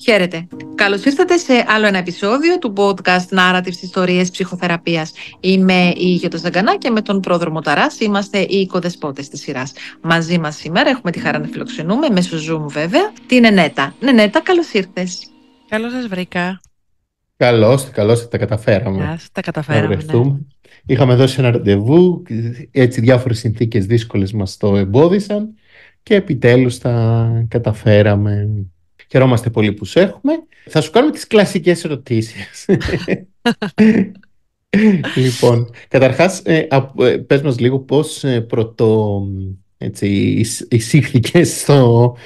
Χαίρετε. Καλώς ήρθατε σε άλλο ένα επεισόδιο του podcast Narrative Ιστορίες Ψυχοθεραπείας. Είμαι η Γιώτα Ζαγκανά και με τον πρόδρομο Ταράς είμαστε οι οικοδεσπότες της σειράς. Μαζί μας σήμερα έχουμε τη χαρά να φιλοξενούμε μέσω Zoom βέβαια την Ενέτα. Νενέτα, καλώς ήρθες. Καλώς σας βρήκα. Καλώς, καλώς τα καταφέραμε. τα καταφέραμε. Ναι. Είχαμε δώσει ένα ραντεβού, έτσι διάφορες συνθήκες δύσκολες μας το εμπόδισαν και επιτέλους τα καταφέραμε Χαιρόμαστε πολύ που σε έχουμε. Θα σου κάνουμε τις κλασικές ερωτήσεις. λοιπόν, καταρχάς, ε, ε, πες μας λίγο πώς ε, πρωτο ε, έτσι, εισήχθηκες στο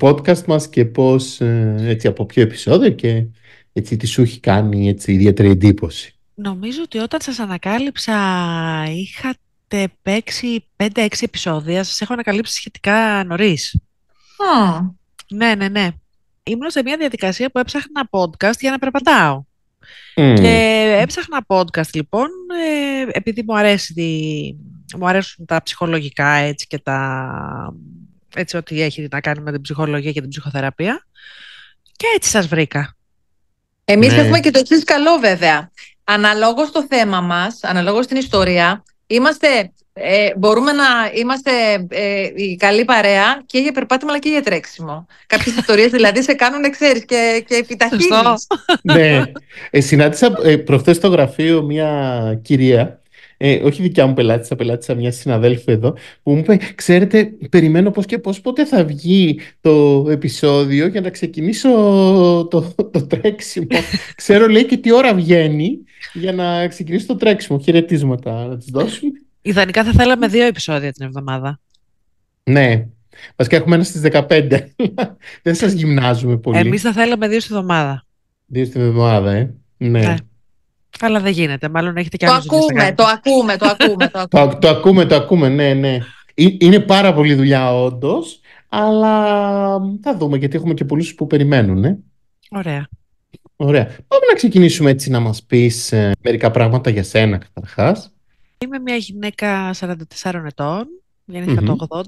podcast μας και πώς, ε, έτσι, από ποιο επεισόδιο και έτσι, τι σου έχει κάνει έτσι, ιδιαίτερη εντύπωση. Νομίζω ότι όταν σας ανακάλυψα είχατε παίξει 5-6 επεισόδια, σας έχω ανακαλύψει σχετικά νωρίς. Ναι, ναι, ναι ήμουν σε μια διαδικασία που έψαχνα podcast για να περπατάω. Και έψαχνα podcast λοιπόν, ε, επειδή μου, αρέσει, μου αρέσουν τα ψυχολογικά έτσι και τα... έτσι ό,τι έχει να κάνει με την ψυχολογία και την ψυχοθεραπεία. Και έτσι σας βρήκα. Εμείς ναι. έχουμε και το εξής καλό βέβαια. Αναλόγως το θέμα μας, αναλόγως την ιστορία, είμαστε ε, μπορούμε να είμαστε ε, η καλή παρέα και για περπάτημα αλλά και για τρέξιμο. Κάποιες ιστορίες δηλαδή σε κάνουν, ξέρεις, και, και ναι. Ε, συνάντησα ε, στο γραφείο μια κυρία. Ε, όχι δικιά μου πελάτησα, πελάτησα μια συναδέλφου εδώ, που μου είπε, ξέρετε, περιμένω πώς και πώς πότε θα βγει το επεισόδιο για να ξεκινήσω το, το τρέξιμο. Ξέρω, λέει, και τι ώρα βγαίνει για να ξεκινήσω το τρέξιμο. Χαιρετίσματα να της δώσουμε. Ιδανικά θα θέλαμε δύο επεισόδια την εβδομάδα. Ναι. Βασικά έχουμε ένα στις 15. Δεν σας γυμνάζουμε πολύ. Εμείς θα θέλαμε δύο στη εβδομάδα. Δύο στη εβδομάδα, ε. Ναι. ναι. Αλλά δεν γίνεται. Μάλλον έχετε και άλλο το, το ακούμε, το ακούμε, το ακούμε. το, το ακούμε, το ακούμε, ναι, ναι. Είναι πάρα πολύ δουλειά όντως, αλλά θα δούμε γιατί έχουμε και πολλούς που περιμένουν. Ε. Ωραία. Ωραία. Πάμε να ξεκινήσουμε έτσι να μας πεις ε, μερικά πράγματα για σένα καταρχάς. Είμαι μια γυναίκα 44 ετών, το 80.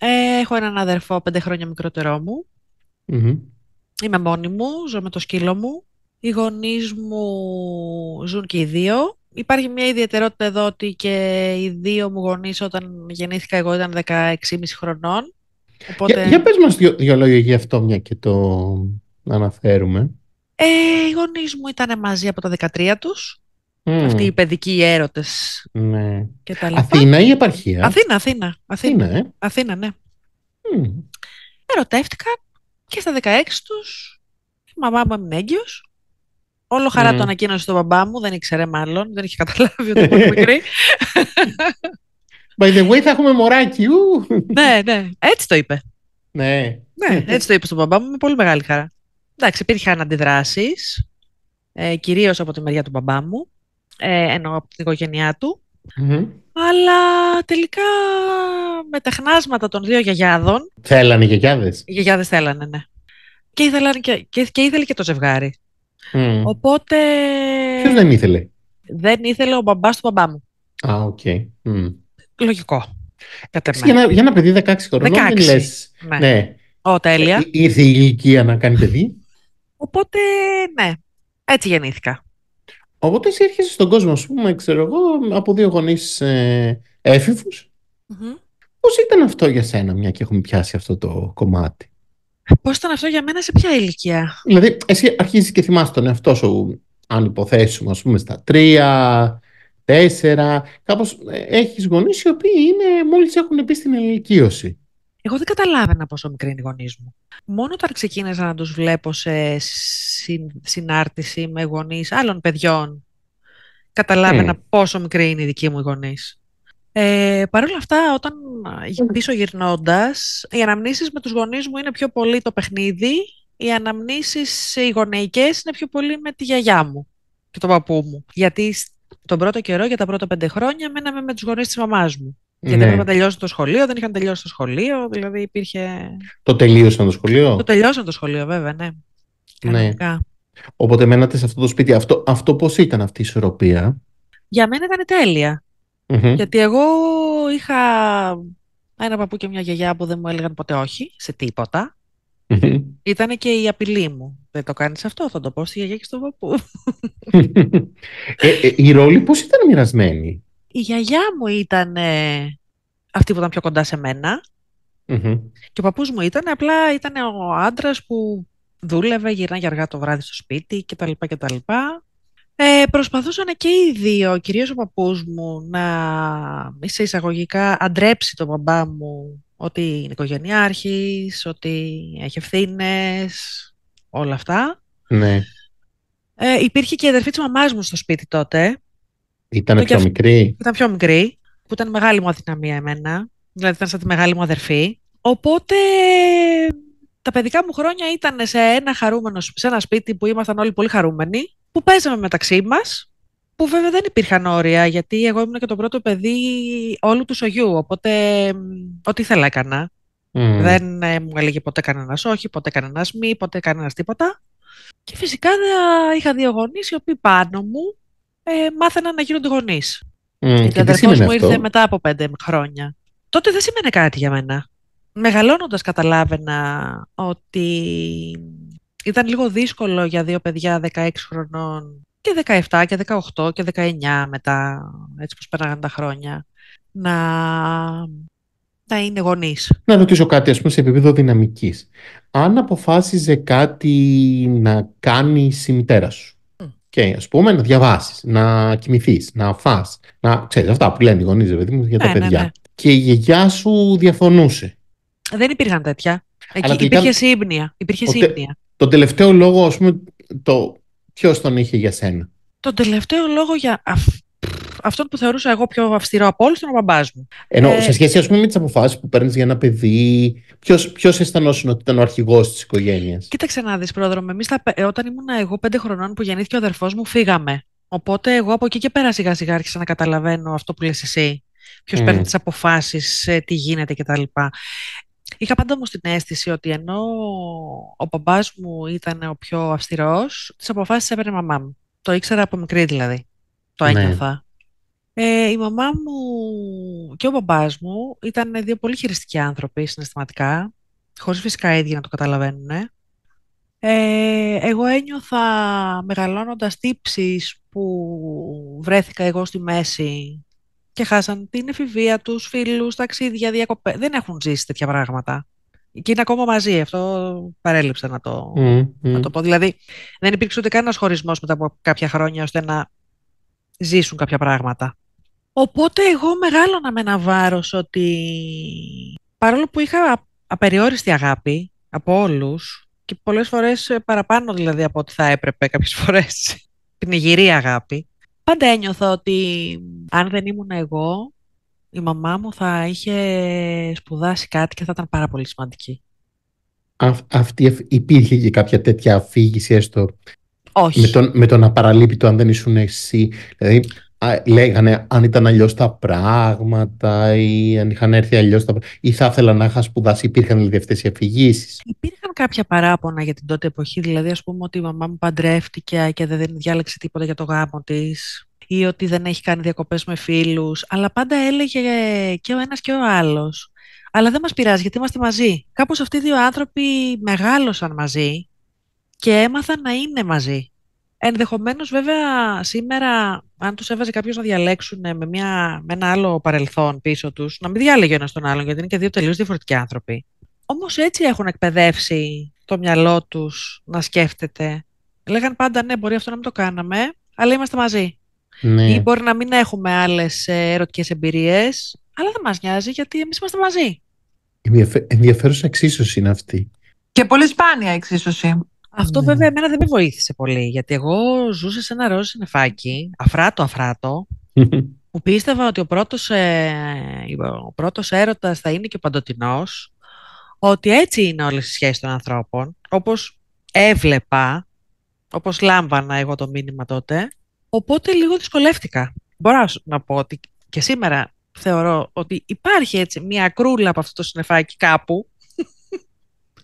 Ε, έχω έναν αδερφό 5 χρόνια μικρότερό μου. mm Είμαι μόνη μου, ζω με το σκύλο μου. Οι γονείς μου ζουν και οι δύο. Υπάρχει μια ιδιαιτερότητα εδώ ότι και οι δύο μου γονείς όταν γεννήθηκα εγώ ήταν 16,5 χρονών. Για, για πες μας δυο, δυο λόγια γι' αυτό μια και το αναφέρουμε. Ε, οι γονείς μου ήταν μαζί από τα 13 τους. Mm. Αυτοί οι παιδικοί έρωτες ναι. και τα λοιπά. Αθήνα ή επαρχία. Αθήνα, Αθήνα. Αθήνα, ε? Αθήνα ναι. Mm. Ερωτεύτηκαν και στα 16 τους η μαμά μου έμεινε έγκυος. Όλο χαρά mm. το ανακοίνωσε στον μπαμπά μου, δεν ήξερε μάλλον, δεν είχε καταλάβει ότι ήταν μικρή. By the way, θα έχουμε μωράκι. ναι, ναι, έτσι το είπε. Ναι. ναι, έτσι το είπε στον μπαμπά μου με πολύ μεγάλη χαρά. Εντάξει, υπήρχαν αντιδράσεις, ε, κυρίως από τη μεριά του μπαμπά μου ε, εννοώ από την οικογένειά του. Αλλά τελικά με τεχνάσματα των δύο γιαγιάδων. Θέλανε οι γιαγιάδες. Οι γιαγιάδες θέλανε, ναι. Και, ήθελαν και, και, και, ήθελε και το ζευγάρι. Οπότε. Ποιος δεν ήθελε. Δεν ήθελε ο μπαμπάς του μπαμπά μου. Α, οκ. Λογικό. για, ένα, για ένα παιδί 16 χρονών 16. δεν λες. Ναι. ναι. Ω, τέλεια. Ε, ήρθε η ηλικία να κάνει παιδί. Οπότε, ναι. Έτσι γεννήθηκα. Οπότε εσύ έρχεσαι στον κόσμο, α πούμε, ξέρω εγώ, από δύο γονείς ε, εφηβου Πώς ήταν αυτό για σένα, μια και έχουμε πιάσει αυτό το κομμάτι. Πώς ήταν αυτό για μένα, σε ποια ηλικία. Δηλαδή, εσύ αρχίζεις και θυμάσαι τον εαυτό σου, αν υποθέσουμε, ας πούμε, στα τρία, τέσσερα. Κάπως ε, έχεις γονείς οι οποίοι μόλις έχουν μπει στην ηλικίωση. Εγώ δεν καταλάβαινα πόσο μικρή είναι οι γονείς μου. Μόνο όταν ξεκίνησα να τους βλέπω σε συνάρτηση με γονείς άλλων παιδιών, καταλάβαινα ε. πόσο μικρή είναι η δική μου οι γονείς. Ε, Παρ' όλα αυτά, όταν πίσω ε. γυρνώντας, οι αναμνήσεις με τους γονείς μου είναι πιο πολύ το παιχνίδι, οι αναμνήσεις οι γονεϊκές είναι πιο πολύ με τη γιαγιά μου και τον παππού μου. Γιατί τον πρώτο καιρό, για τα πρώτα πέντε χρόνια, μέναμε με τους γονείς της μαμάς μου. Γιατί ναι. είχαν τελειώσει το σχολείο, δεν είχαν τελειώσει το σχολείο, δηλαδή υπήρχε... Το τελείωσαν το σχολείο. Το τελειώσαν το σχολείο βέβαια, ναι. ναι. Κανονικά. Ναι. Οπότε μένατε σε αυτό το σπίτι. Αυτό, αυτό πώς ήταν αυτή η ισορροπία. Για μένα ήταν Γιατί εγώ είχα ένα παππού και μια γιαγιά που δεν μου έλεγαν ποτέ όχι σε τίποτα. Ήταν και η απειλή μου. Δεν το κάνεις αυτό, θα το πω στη γιαγιά και στον παππού. ε, ε, οι ρόλοι πώς ήταν μοιρασμένη η γιαγιά μου ήταν ε, αυτή που ήταν πιο κοντά σε μενα και ο παππούς μου ήταν, απλά ήταν ο άντρας που δούλευε, για αργά το βράδυ στο σπίτι κτλ. κτλ. Ε, προσπαθούσαν και οι δύο, κυρίως ο παππούς μου, να σε εισαγωγικά αντρέψει τον μπαμπά μου ότι είναι οικογενειάρχης, ότι έχει ευθύνες, όλα αυτά. Ναι. Ε, υπήρχε και η αδερφή της μαμάς μου στο σπίτι τότε, ήταν πιο μικρή. Ήταν πιο μικρή, που ήταν μεγάλη μου αδυναμία εμένα. Δηλαδή ήταν σαν τη μεγάλη μου αδερφή. Οπότε τα παιδικά μου χρόνια ήταν σε ένα, χαρούμενο, σε ένα σπίτι που ήμασταν όλοι πολύ χαρούμενοι, που παίζαμε μεταξύ μας, που βέβαια δεν υπήρχαν όρια, γιατί εγώ ήμουν και το πρώτο παιδί όλου του σογιού. Οπότε ό,τι ήθελα έκανα. Mm. Δεν ε, μου έλεγε ποτέ κανένας όχι, ποτέ κανένας μη, ποτέ κανένας τίποτα. Και φυσικά ε, είχα δύο γονείς οι οποίοι πάνω μου ε, μάθαιναν να γίνονται γονείς. Mm, Ο μου ήρθε μετά από πέντε χρόνια. Τότε δεν σημαίνει κάτι για μένα. Μεγαλώνοντας καταλάβαινα ότι ήταν λίγο δύσκολο για δύο παιδιά 16 χρονών και 17 και 18 και 19 μετά, έτσι πως πέραγαν τα χρόνια, να, να είναι γονείς. Να ρωτήσω κάτι, ας πούμε, σε επίπεδο δυναμικής. Αν αποφάσιζε κάτι να κάνει η μητέρα σου, και ας πούμε να διαβάσεις, να κοιμηθείς, να φά. να ξέρεις αυτά που λένε οι γονείς παιδί μου, για τα ναι, ναι, παιδιά. Ναι. και η γιαγιά σου διαφωνούσε. Δεν υπήρχαν τέτοια. Εκεί υπήρχε σύμπνοια. Υπήρχε Το τελευταίο λόγο, ας πούμε, το... ποιος τον είχε για σένα. Τον τελευταίο λόγο για αυτόν που θεωρούσα εγώ πιο αυστηρό από όλους ήταν ο μπαμπάς μου. Ενώ ε, σε σχέση ας πούμε, με τις αποφάσεις που παίρνεις για ένα παιδί, Ποιος αισθανόσουν ότι ήταν ο αρχηγός της οικογένειας. Κοίταξε να δεις, πρόεδρο. Εμεί όταν ήμουν εγώ πέντε χρονών που γεννήθηκε ο αδερφός μου, φύγαμε. Οπότε εγώ από εκεί και πέρα σιγά σιγά άρχισα να καταλαβαίνω αυτό που λες εσύ. Ποιος mm. παίρνει τις αποφάσεις, ε, τι γίνεται κτλ. Είχα πάντα όμως την αίσθηση ότι ενώ ο παπάς μου ήταν ο πιο αυστηρός, τις αποφάσεις έπαιρνε η μαμά μου. Το ήξερα από μικρή δηλαδή. Το ναι. ένιωθα. Ε, η μαμά μου και ο μπαμπάς μου ήταν δύο πολύ χειριστικοί άνθρωποι συναισθηματικά, χωρίς φυσικά ίδιοι να το καταλαβαίνουν. Ε. εγώ ένιωθα μεγαλώνοντας τύψεις που βρέθηκα εγώ στη μέση και χάσαν την εφηβεία τους, φίλους, ταξίδια, διακοπές. Δεν έχουν ζήσει τέτοια πράγματα. Και είναι ακόμα μαζί. Αυτό παρέλειψα να το, Να το πω. Δηλαδή, δεν υπήρξε ούτε κανένα χωρισμός μετά από κάποια χρόνια ώστε να ζήσουν κάποια πράγματα. Οπότε εγώ μεγάλωνα με ένα βάρος ότι παρόλο που είχα απεριόριστη αγάπη από όλους και πολλές φορές ε, παραπάνω δηλαδή από ό,τι θα έπρεπε κάποιες φορές πνιγυρή αγάπη, πάντα ένιωθα ότι αν δεν ήμουν εγώ η μαμά μου θα είχε σπουδάσει κάτι και θα ήταν πάρα πολύ σημαντική. αυτή υπήρχε και κάποια τέτοια αφήγηση έστω Όχι. Με, τον, με το να αν δεν ήσουν εσύ. Δηλαδή λέγανε αν ήταν αλλιώς τα πράγματα ή αν είχαν έρθει αλλιώς τα πράγματα ή θα ήθελα να είχα σπουδάσει, υπήρχαν δηλαδή αυτές οι αφηγήσεις. Υπήρχαν κάποια παράπονα για την τότε εποχή, δηλαδή ας πούμε ότι η μαμά μου παντρεύτηκε και δεν διάλεξε τίποτα για το γάμο της ή ότι δεν έχει κάνει διακοπές με φίλους, αλλά πάντα έλεγε και ο ένας και ο άλλος. Αλλά δεν μας πειράζει γιατί είμαστε μαζί. Κάπως αυτοί οι δύο άνθρωποι μεγάλωσαν μαζί και έμαθαν να είναι μαζί. Ενδεχομένως, βέβαια, σήμερα, αν τους έβαζε κάποιος να διαλέξουν ε, με, μια, με ένα άλλο παρελθόν πίσω τους, να μην διάλεγε ένας τον άλλον, γιατί είναι και δύο τελείως διαφορετικοί άνθρωποι. Όμως έτσι έχουν εκπαιδεύσει το μυαλό τους να σκέφτεται. Λέγαν πάντα, ναι, μπορεί αυτό να μην το κάναμε, αλλά είμαστε μαζί. Ναι. Ή μπορεί να μην έχουμε άλλες ερωτικές εμπειρίες, αλλά δεν μας νοιάζει γιατί εμείς είμαστε μαζί. Ενδιαφέρουσα εξίσωση είναι αυτή. Και πολύ σπάνια εξίσωση. Αυτό ναι. βέβαια εμένα δεν με βοήθησε πολύ, γιατί εγώ ζούσα σε ένα ροζ συνεφάκι, αφράτο αφράτο, που πίστευα ότι ο πρώτος, ε, ο πρώτος έρωτας θα είναι και παντοτινός, ότι έτσι είναι όλες οι σχέσεις των ανθρώπων, όπως έβλεπα, όπως λάμβανα εγώ το μήνυμα τότε, οπότε λίγο δυσκολεύτηκα. Μπορώ να πω ότι και σήμερα θεωρώ ότι υπάρχει έτσι μια κρούλα από αυτό το συνεφάκι κάπου,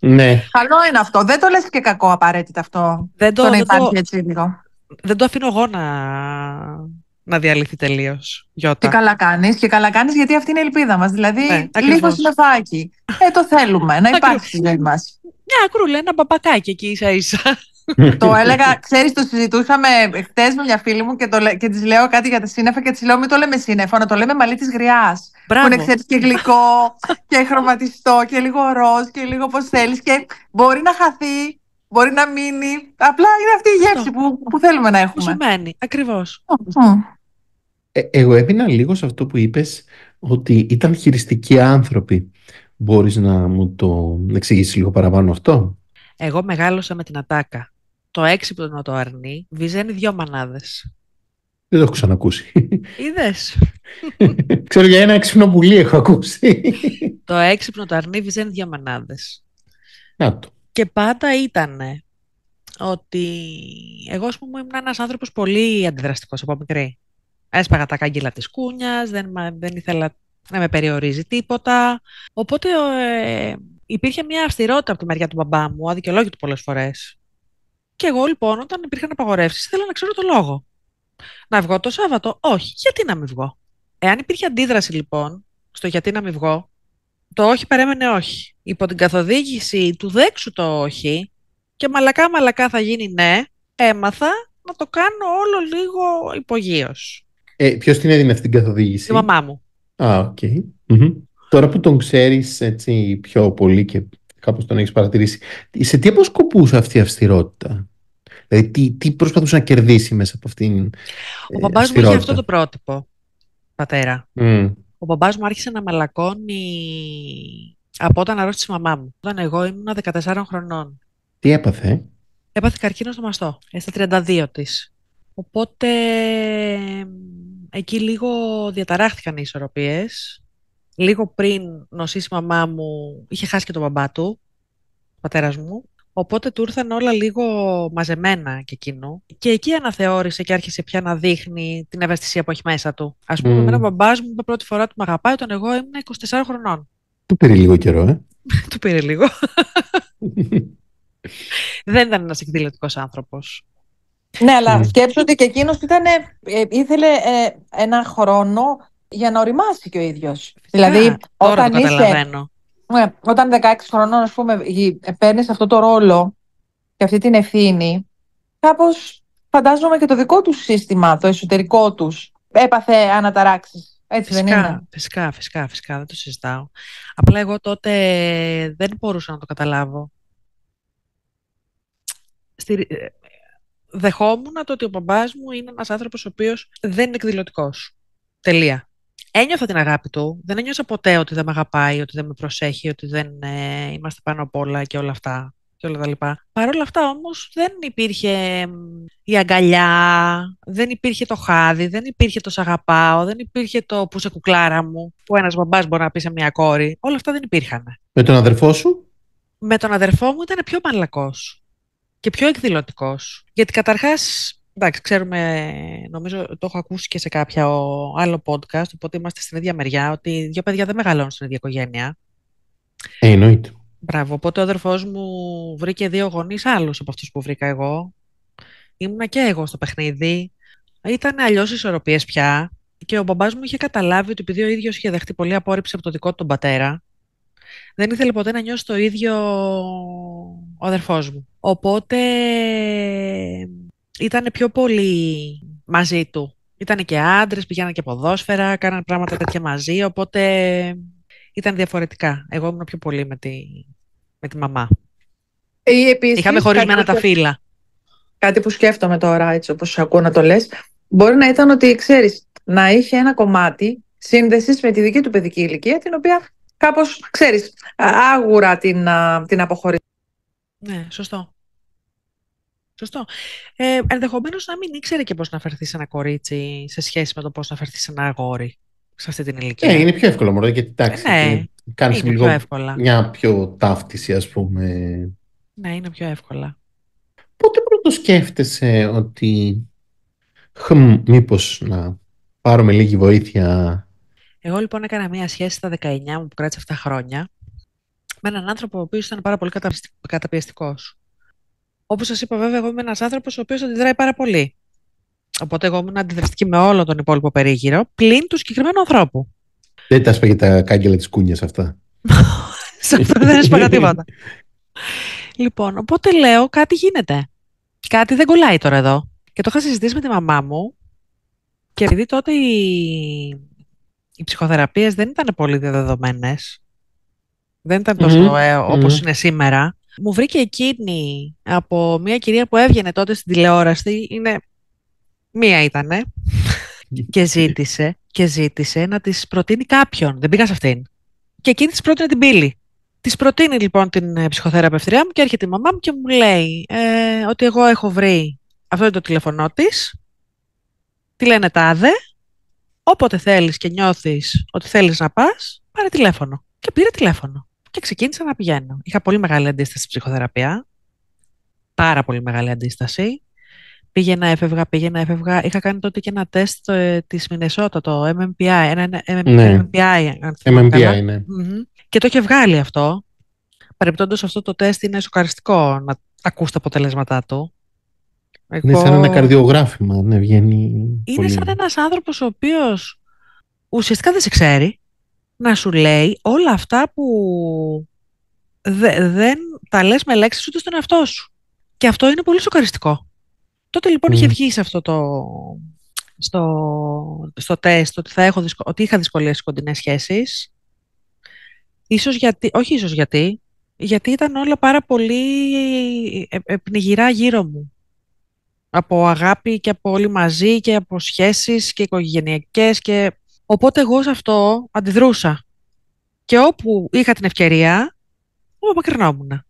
ναι. Καλό είναι αυτό. Δεν το λες και κακό απαραίτητα αυτό. Δεν το, το να υπάρχει το, έτσι Δεν το αφήνω εγώ να, να διαλυθεί τελείως. Και καλά κάνεις. Και καλά κάνεις γιατί αυτή είναι η ελπίδα μας. Δηλαδή, ναι, λίγο συνεφάκι. Ε, το θέλουμε να υπάρχει στη ζωή μας. Μια ακρούλα, ένα μπαμπακάκι εκεί ίσα ίσα το έλεγα, ξέρεις, το συζητούσαμε χτες με μια φίλη μου και, το, και της λέω κάτι για τα σύννεφα και της λέω: Μην το λέμε σύννεφα να το λέμε μαλλί της γριάς. Που είναι ξέρεις και γλυκό και χρωματιστό και λίγο ροζ και λίγο πώς θέλεις. Και μπορεί να χαθεί, μπορεί να μείνει. Απλά είναι αυτή η γεύση που, που θέλουμε να έχουμε. Σημαίνει, ακριβώς. Ε, εγώ έπεινα λίγο σε αυτό που είπες ότι ήταν χειριστικοί άνθρωποι. Μπορείς να μου το εξηγήσεις λίγο παραπάνω αυτό. Εγώ μεγάλωσα με την Ατάκα το έξυπνο το αρνί βυζένει δύο μανάδες. Δεν το έχω ξανακούσει. Είδες. Ξέρω για ένα έξυπνο πουλί έχω ακούσει. το έξυπνο το αρνί βυζένει δύο μανάδες. Να το. Και πάντα ήταν ότι εγώ ας πούμε ήμουν ένας άνθρωπος πολύ αντιδραστικός, από μικρή. Έσπαγα τα κάγκελα της κούνιας, δεν, δεν ήθελα να με περιορίζει τίποτα. Οπότε ε, υπήρχε μια αυστηρότητα από τη μεριά του μπαμπά μου, αδικαιολόγητο πολλές φορές. Και εγώ λοιπόν, όταν υπήρχαν απαγορεύσεις, ήθελα να ξέρω το λόγο. Να βγω το Σάββατο, όχι. Γιατί να μην βγω. Εάν υπήρχε αντίδραση λοιπόν στο γιατί να μην βγω, το όχι παρέμενε όχι. Υπό την καθοδήγηση του δέξου το όχι και μαλακά μαλακά θα γίνει ναι, έμαθα να το κάνω όλο λίγο υπογείως. Ε, Ποιος την έδινε αυτή την καθοδήγηση, Η μαμά μου. Α, οκ. Τώρα που τον ξέρεις έτσι πιο πολύ και Κάπως τον έχεις παρατηρήσει. Σε τι αποσκοπούσε αυτή η αυστηρότητα, Δηλαδή, τι, τι προσπαθούσε να κερδίσει μέσα από αυτήν. Ο ε, μου είχε αυτό το πρότυπο, πατέρα. Mm. Ο μπαμπάς μου άρχισε να μαλακώνει από όταν αρρώστησε η μαμά μου. Όταν εγώ ήμουν 14 χρονών. Τι έπαθε. Έπαθε καρκίνο στο μαστό, ε, στα 32 της. Οπότε εκεί λίγο διαταράχθηκαν οι ισορροπίες λίγο πριν νοσήσει η μαμά μου, είχε χάσει και τον μπαμπά του, ο πατέρας μου, οπότε του ήρθαν όλα λίγο μαζεμένα και εκείνο. Και εκεί αναθεώρησε και άρχισε πια να δείχνει την ευαισθησία που έχει μέσα του. Ας πούμε, mm. ο μπαμπάς μου είπε πρώτη φορά του με αγαπάει, τον εγώ ήμουν 24 χρονών. Του πήρε λίγο καιρό, ε. του πήρε λίγο. Δεν ήταν ένας εκδηλωτικός άνθρωπος. Ναι, αλλά σκέψω ότι και εκείνος ε, ήθελε ε, ένα χρόνο για να οριμάσει και ο ίδιος. Δηλαδή, τώρα όταν το είσαι. Ναι, όταν 16 χρονών, ας πούμε, παίρνεις αυτό το ρόλο και αυτή την ευθύνη, κάπως φαντάζομαι και το δικό τους σύστημα, το εσωτερικό τους, έπαθε αναταράξεις. Έτσι φυσικά, δεν είναι. Φυσικά, φυσικά, φυσικά, δεν το συζητάω. Απλά εγώ τότε δεν μπορούσα να το καταλάβω. Στη... Ε, δεχόμουν το ότι ο μπαμπάς μου είναι ένας άνθρωπος ο οποίος δεν είναι εκδηλωτικός. Τελεία ένιωθα την αγάπη του. Δεν ένιωσα ποτέ ότι δεν με αγαπάει, ότι δεν με προσέχει, ότι δεν ε, είμαστε πάνω απ' όλα και όλα αυτά. Και όλα τα λοιπά. Παρ' όλα αυτά όμως δεν υπήρχε η αγκαλιά, δεν υπήρχε το χάδι, δεν υπήρχε το σ' αγαπάω, δεν υπήρχε το που σε κουκλάρα μου, που ένας μπαμπάς μπορεί να πει σε μια κόρη. Όλα αυτά δεν υπήρχαν. Με τον αδερφό σου? Με τον αδερφό μου ήταν πιο μαλακός και πιο εκδηλωτικός. Γιατί καταρχάς εντάξει, ξέρουμε, νομίζω το έχω ακούσει και σε κάποιο άλλο podcast, οπότε είμαστε στην ίδια μεριά, ότι δύο παιδιά δεν μεγαλώνουν στην ίδια οικογένεια. Ε, εννοείται. Μπράβο, οπότε ο αδερφός μου βρήκε δύο γονείς άλλους από αυτούς που βρήκα εγώ. Ήμουνα και εγώ στο παιχνίδι. Ήταν αλλιώς ισορροπίες πια και ο μπαμπάς μου είχε καταλάβει ότι επειδή ο ίδιος είχε δεχτεί πολύ απόρριψη από το δικό του τον πατέρα, δεν ήθελε ποτέ να νιώσει το ίδιο ο αδερφός μου. Οπότε ήταν πιο πολύ μαζί του. Ήταν και άντρες, πηγαίνανε και ποδόσφαιρα, κάναν πράγματα τέτοια μαζί, οπότε ήταν διαφορετικά. Εγώ ήμουν πιο πολύ με τη, με τη μαμά. Είχαμε χωρισμένα τα φύλλα. Κάτι που σκέφτομαι τώρα, έτσι όπως ακούω να το λες, μπορεί να ήταν ότι, ξέρεις, να είχε ένα κομμάτι σύνδεσης με τη δική του παιδική ηλικία, την οποία κάπως, ξέρεις, άγουρα την, την Ναι, σωστό. Σωστό. Ε, Ενδεχομένως να μην ήξερε και πώς να φερθεί σε ένα κορίτσι σε σχέση με το πώς να φερθεί σε ένα αγόρι σε αυτή την ηλικία. Ναι, είναι πιο εύκολο μόνο γιατί εντάξει, ε, ναι, κάνεις λίγο εύκολα. μια πιο ταύτιση, ας πούμε. Ναι, είναι πιο εύκολα. Πότε πρώτο σκέφτεσαι ότι χμ, μήπως να πάρουμε λίγη βοήθεια. Εγώ λοιπόν έκανα μια σχέση στα 19 μου που κράτησε 7 χρόνια με έναν άνθρωπο ο οποίος ήταν πάρα πολύ καταπιεστικός. Όπως σας είπα βέβαια, εγώ είμαι ένας άνθρωπος ο οποίος αντιδράει πάρα πολύ. Οπότε εγώ ήμουν αντιδραστική με όλο τον υπόλοιπο περίγυρο, πλην του συγκεκριμένου ανθρώπου. Δεν τα σπαγε τα κάγκελα της κούνιας αυτά. Σε αυτό δεν έσπαγα τίποτα. λοιπόν, οπότε λέω κάτι γίνεται. Κάτι δεν κολλάει τώρα εδώ. Και το είχα συζητήσει με τη μαμά μου και επειδή τότε οι, οι ψυχοθεραπείες δεν ήταν πολύ διαδεδομένε, δεν ήταν τόσο ε, είναι σήμερα, μου βρήκε εκείνη από μια κυρία που έβγαινε τότε στην τηλεόραση. Είναι... Μία ήτανε. και ζήτησε, και ζήτησε να της προτείνει κάποιον. Δεν πήγα σε αυτήν. Και εκείνη της πρότεινε την πύλη. Της προτείνει λοιπόν την ε, ψυχοθεραπευτριά μου και έρχεται η μαμά μου και μου λέει ε, ότι εγώ έχω βρει αυτό το τηλεφωνό της. Τη λένε τάδε. Όποτε θέλεις και νιώθεις ότι θέλεις να πας, πάρε τηλέφωνο. Και πήρε τηλέφωνο και ξεκίνησα να πηγαίνω. Είχα πολύ μεγάλη αντίσταση ψυχοθεραπεία. Πάρα πολύ μεγάλη αντίσταση. Πήγαινα, έφευγα, πήγαινα, έφευγα. Είχα κάνει τότε και ένα τεστ ε, της Μινεσότα, το MMPI. Ένα, ένα ναι. MMPI, MMPI ναι. Και το είχε βγάλει αυτό. Παρεμπιπτόντως, αυτό το τεστ είναι σοκαριστικό να ακούς τα αποτελέσματά του. Εγώ... Είναι σαν ένα καρδιογράφημα, ναι, βγαίνει. Είναι σαν ένας άνθρωπος ο οποίος ουσιαστικά δεν σε ξέρει να σου λέει όλα αυτά που δεν τα λες με λέξεις ούτε στον εαυτό σου. Και αυτό είναι πολύ σοκαριστικό. Τότε λοιπόν mm. είχε ναι. βγει αυτό το, στο, στο τεστ ότι, θα έχω δυσκο, ότι είχα δυσκολίες στις κοντινές σχέσεις. Ίσως γιατί, όχι ίσως γιατί, γιατί ήταν όλα πάρα πολύ ε, ε, πνιγυρά γύρω μου. Από αγάπη και από όλοι μαζί και από σχέσεις και οικογενειακές και Οπότε εγώ σε αυτό αντιδρούσα. Και όπου είχα την ευκαιρία, απομακρυνόμουν.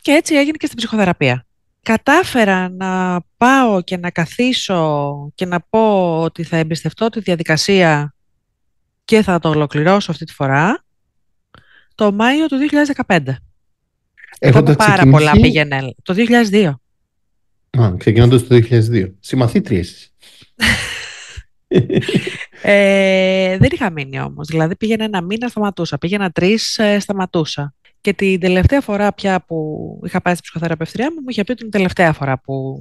Και έτσι έγινε και στην ψυχοθεραπεία. Κατάφερα να πάω και να καθίσω και να πω ότι θα εμπιστευτώ τη διαδικασία και θα το ολοκληρώσω αυτή τη φορά το Μάιο του 2015. Έχω πάρα πολλά πήγαινε. Το 2002. Α, ξεκινώντας το 2002. Συμμαθήτριες. ε, δεν είχα μείνει όμως. Δηλαδή πήγαινα ένα μήνα, σταματούσα. Πήγαινα τρεις, ε, σταματούσα. Και την τελευταία φορά πια που είχα πάει στην ψυχοθεραπευτριά μου, μου είχε πει την τελευταία φορά που,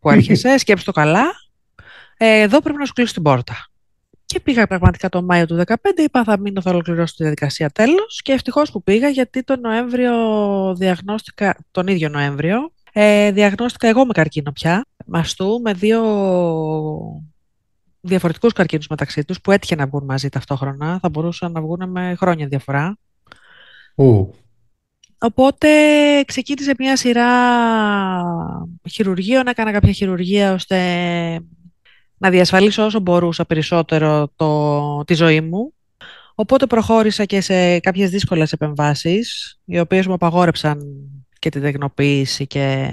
που έρχεσαι, σκέψε το καλά, ε, εδώ πρέπει να σου κλείσω την πόρτα. Και πήγα πραγματικά το Μάιο του 2015, είπα θα μείνω, θα ολοκληρώσω τη διαδικασία τέλος και ευτυχώς που πήγα γιατί τον Νοέμβριο διαγνώστηκα, τον ίδιο Νοέμβριο, ε, διαγνώστηκα εγώ με καρκίνο πια, μαστού, με δύο διαφορετικούς καρκίνους μεταξύ τους που έτυχε να βγουν μαζί ταυτόχρονα. Θα μπορούσαν να βγουν με χρόνια διαφορά. Ου. Οπότε ξεκίνησε μια σειρά χειρουργείων, έκανα κάποια χειρουργία ώστε να διασφαλίσω όσο μπορούσα περισσότερο το, τη ζωή μου. Οπότε προχώρησα και σε κάποιες δύσκολες επεμβάσεις, οι οποίες μου απαγόρεψαν και την τεκνοποίηση και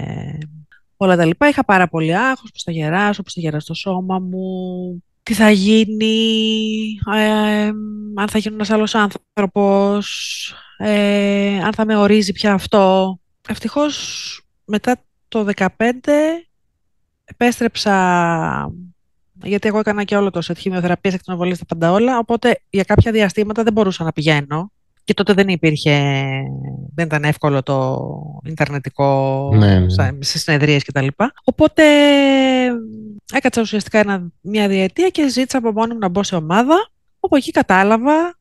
όλα τα λοιπά. Είχα πάρα πολύ άγχος, πώς θα γεράσω, πώς θα γεράσω το σώμα μου, τι θα γίνει, ε, αν θα γίνω ένας άλλος άνθρωπος, ε, αν θα με ορίζει πια αυτό. Ευτυχώς μετά το 2015 επέστρεψα, γιατί εγώ έκανα και όλο το σετ χημειοθεραπείας, εκτινοβολής, τα πάντα όλα, οπότε για κάποια διαστήματα δεν μπορούσα να πηγαίνω. Και τότε δεν υπήρχε, δεν ήταν εύκολο το ιντερνετικό ναι, ναι. σε συνεδρίες κτλ. Οπότε έκατσα ουσιαστικά μια διετία και ζήτησα από μόνο μου να μπω σε ομάδα, όπου εκεί κατάλαβα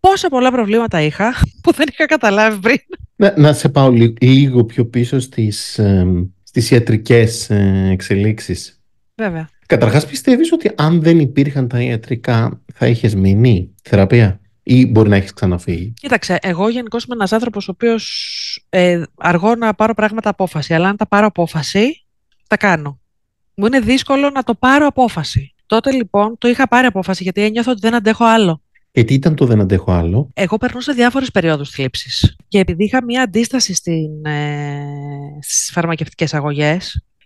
πόσα πολλά προβλήματα είχα που δεν είχα καταλάβει πριν. Να, να σε πάω λίγο, πιο πίσω στις, στις ιατρικές ε, εξελίξεις. Βέβαια. Καταρχάς πιστεύεις ότι αν δεν υπήρχαν τα ιατρικά θα είχες μείνει θεραπεία ή μπορεί να έχεις ξαναφύγει. Κοίταξε, εγώ γενικώς είμαι ένας άνθρωπος ο οποίος ε, αργώ να πάρω πράγματα απόφαση. Αλλά αν τα πάρω απόφαση, τα κάνω. Μου είναι δύσκολο να το πάρω απόφαση. Τότε λοιπόν το είχα πάρει απόφαση γιατί ένιωθω ότι δεν αντέχω άλλο. Και τι ήταν το δεν αντέχω άλλο. Εγώ περνούσα διάφορες περιόδους θλίψης. Και επειδή είχα μία αντίσταση ε, στις φαρμακευτικές αγωγές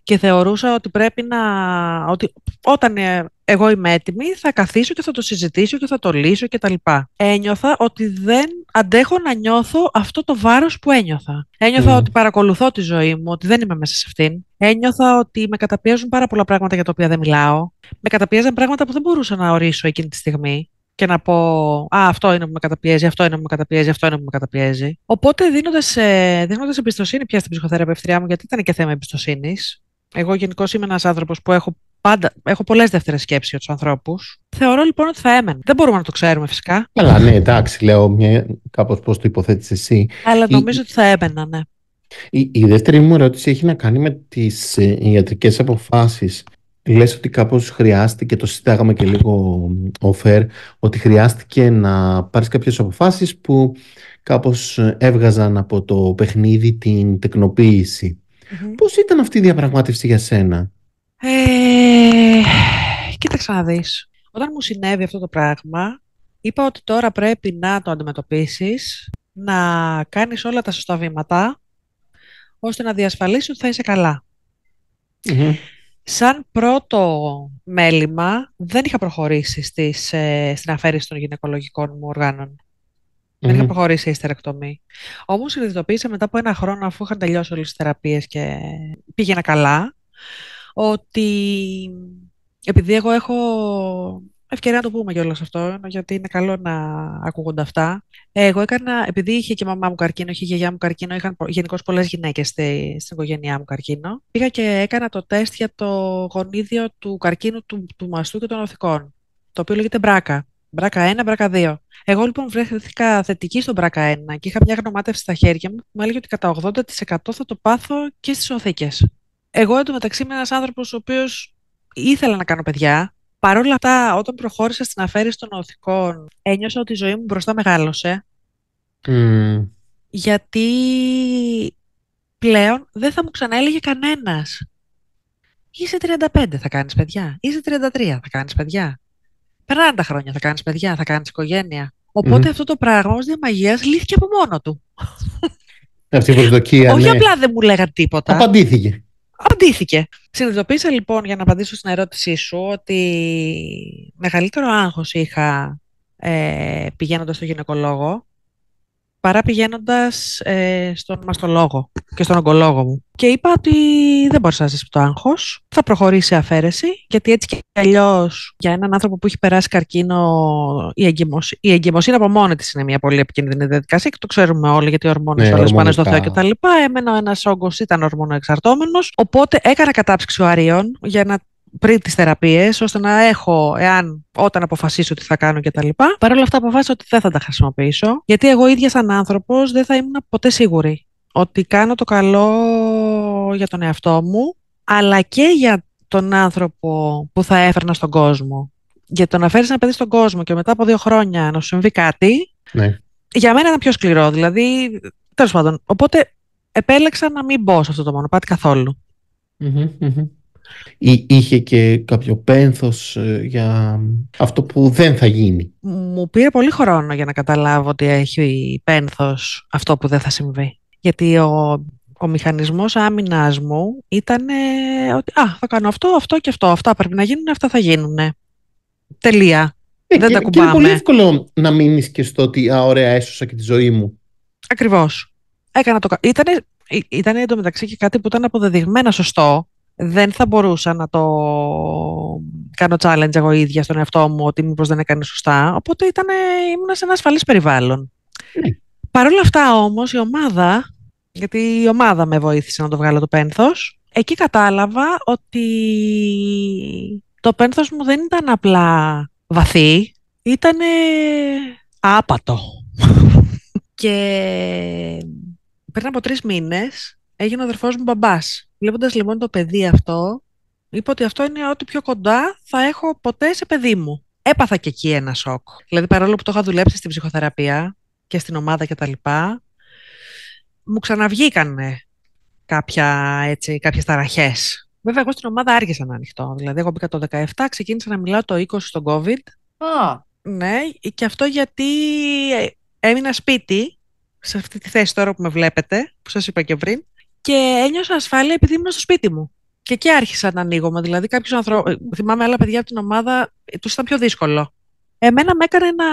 και θεωρούσα ότι πρέπει να. Ότι όταν ε, εγώ είμαι έτοιμη, θα καθίσω και θα το συζητήσω και θα το λύσω κτλ. Ένιωθα ότι δεν αντέχω να νιώθω αυτό το βάρος που ένιωθα. Ένιωθα ότι παρακολουθώ τη ζωή μου, ότι δεν είμαι μέσα σε αυτήν. Ένιωθα ότι με καταπιέζουν πάρα πολλά πράγματα για τα οποία δεν μιλάω. Με καταπιέζαν πράγματα που δεν μπορούσα να ορίσω εκείνη τη στιγμή και να πω «Α, αυτό είναι που με καταπιέζει, αυτό είναι που με καταπιέζει, αυτό είναι που με καταπιέζει». Οπότε δίνοντας ε, δίνοντας εμπιστοσύνη πια στην ψυχοθεραπευτριά μου, γιατί ήταν και θέμα εμπιστοσύνης. Εγώ γενικώς είμαι ένας άνθρωπος που έχω πάντα. Έχω πολλές δεύτερες σκέψεις για τους ανθρώπους. Θεωρώ λοιπόν ότι θα έμενε. Δεν μπορούμε να το ξέρουμε φυσικά. Καλά, ναι, εντάξει, λέω κάπως πώς το υποθέτεις εσύ. Αλλά νομίζω ότι θα έμενα, ναι. Η, η δεύτερη μου ερώτηση έχει να κάνει με τις ε, ιατρικές αποφάσεις. Λες ότι κάπως χρειάστηκε, το συντάγαμε και λίγο ο Φερ, ότι χρειάστηκε να πάρεις κάποιες αποφάσεις που κάπως έβγαζαν από το παιχνίδι την τεκνοποίηση. Πώς ήταν αυτή η διαπραγμάτευση για σένα? Ε, κοίταξα να δεις. Όταν μου συνέβη αυτό το πράγμα, είπα ότι τώρα πρέπει να το αντιμετωπίσεις, να κάνεις όλα τα σωστά βήματα, ώστε να διασφαλίσεις ότι θα είσαι Σαν πρώτο μέλημα, δεν είχα προχωρήσει στις, ε, στην αφαίρεση των γυναικολογικών μου οργανων Δεν είχα προχωρήσει η στερεκτομή. Όμως συνειδητοποίησα μετά από ένα χρόνο, αφού είχαν τελειώσει όλες τις θεραπείες και πήγαινα καλά, ότι επειδή εγώ έχω ευκαιρία να το πούμε κιόλας αυτό, γιατί είναι καλό να ακούγονται αυτά. Εγώ έκανα, επειδή είχε και μαμά μου καρκίνο, είχε η γιαγιά μου καρκίνο, είχαν γενικώς πολλές γυναίκες στη, στην οικογένειά μου καρκίνο, πήγα και έκανα το τεστ για το γονίδιο του καρκίνου του, του μαστού και των οθικών, το οποίο λέγεται μπράκα. Μπράκα 1, μπράκα 2. Εγώ λοιπόν βρέθηκα θετική στον μπράκα 1 και είχα μια γνωμάτευση στα χέρια μου που μου έλεγε ότι κατά 80% θα το πάθω και στις οθήκες. Εγώ εντωμεταξύ είμαι ένας άνθρωπος ο οποίος ήθελα να κάνω παιδιά. Παρ' όλα αυτά, όταν προχώρησα στην αφαίρεση των οθικών ένιωσα ότι η ζωή μου μπροστά μεγάλωσε. Mm. Γιατί πλέον δεν θα μου ξανά έλεγε κανένας. Είσαι 35 θα κάνεις παιδιά. Είσαι 33 θα κάνεις παιδιά. Περνάνε τα χρόνια, θα κάνεις παιδιά, θα κάνεις οικογένεια. Οπότε αυτό το πράγμα ως διαμαγείας λύθηκε από μόνο του. Αυτή η προσδοκία. Όχι ναι. απλά δεν μου λέγανε τίποτα. Απαντήθηκε απαντήθηκε. Συνειδητοποίησα λοιπόν για να απαντήσω στην ερώτησή σου ότι μεγαλύτερο άγχος είχα ε, πηγαίνοντας στο γυναικολόγο παρά πηγαίνοντας ε, στον μαστολόγο και στον ογκολόγο μου. Και είπα ότι δεν μπορεί να ζήσει το άγχος. Θα προχωρήσει αφαίρεση, γιατί έτσι και αλλιώς για έναν άνθρωπο που έχει περάσει καρκίνο, η, εγκυμοσύνη, η εγκυμοσύνη από μόνη της είναι μια πολύ επικίνδυνη διαδικασία και το ξέρουμε όλοι, γιατί οι ορμόνες ναι, όλε πάνε στο Θεό κτλ. Εμένα ένας όγκος ήταν ορμόνο εξαρτώμενο. Οπότε έκανα κατάψυξη αριών για να πριν τις θεραπείες, ώστε να έχω, εάν όταν αποφασίσω τι θα κάνω κτλ. Παρ' όλα αυτά, αποφάσισα ότι δεν θα τα χρησιμοποιήσω, γιατί εγώ ίδιας σαν άνθρωπος δεν θα ήμουν ποτέ σίγουρη ότι κάνω το καλό για τον εαυτό μου, αλλά και για τον άνθρωπο που θα έφερνα στον κόσμο. Για το να φέρεις ένα παιδί στον κόσμο και μετά από δύο χρόνια να σου συμβεί κάτι, ναι. για μένα ήταν πιο σκληρό. Δηλαδή, τέλος πάντων. Οπότε επέλεξα να μην μπω σε αυτό το μονοπάτι καθόλου. hmm ή είχε και κάποιο πένθος ε, για αυτό που δεν θα γίνει. Μου πήρε πολύ χρόνο για να καταλάβω ότι έχει πένθος αυτό που δεν θα συμβεί. Γιατί ο, ο μηχανισμός άμυνας μου ήταν ότι α, θα κάνω αυτό, αυτό και αυτό. Αυτά πρέπει να γίνουν, αυτά θα γίνουν. Τελεία. Ε, δεν τα κουμπάμε. Και είναι πολύ εύκολο να μείνεις και στο ότι α, ωραία έσωσα και τη ζωή μου. Ακριβώς. το... Ήτανε, ήταν εντωμεταξύ και κάτι που ήταν αποδεδειγμένα σωστό δεν θα μπορούσα να το κάνω challenge εγώ ίδια στον εαυτό μου ότι μήπως δεν έκανε σωστά. Οπότε ήταν, ήμουν σε ένα ασφαλής περιβάλλον. Ναι. Παρ' όλα αυτά όμως η ομάδα, γιατί η ομάδα με βοήθησε να το βγάλω το πένθος, εκεί κατάλαβα ότι το πένθος μου δεν ήταν απλά βαθύ, ήταν άπατο. και πριν από τρεις μήνες έγινε ο αδερφός μου μπαμπάς. Βλέποντας λοιπόν το παιδί αυτό, είπα ότι αυτό είναι ό,τι πιο κοντά θα έχω ποτέ σε παιδί μου. Έπαθα και εκεί ένα σοκ. Δηλαδή παρόλο που το είχα δουλέψει στην ψυχοθεραπεία και στην ομάδα κτλ. Μου ξαναβγήκανε κάποιε έτσι, κάποιες ταραχές. Βέβαια, εγώ στην ομάδα άργησα να ανοιχτώ. Δηλαδή, εγώ μπήκα το 17, ξεκίνησα να μιλάω το 20 στον COVID. Α. Ναι, και αυτό γιατί ε, έμεινα σπίτι, σε αυτή τη θέση τώρα που με βλέπετε, που σας είπα και πριν, και ένιωσα ασφάλεια επειδή ήμουν στο σπίτι μου. Και εκεί άρχισα να ανοίγω. Δηλαδή, κάποιους ανθρώπου. Ε, θυμάμαι άλλα παιδιά από την ομάδα, ε, τους ήταν πιο δύσκολο. Εμένα με έκανε να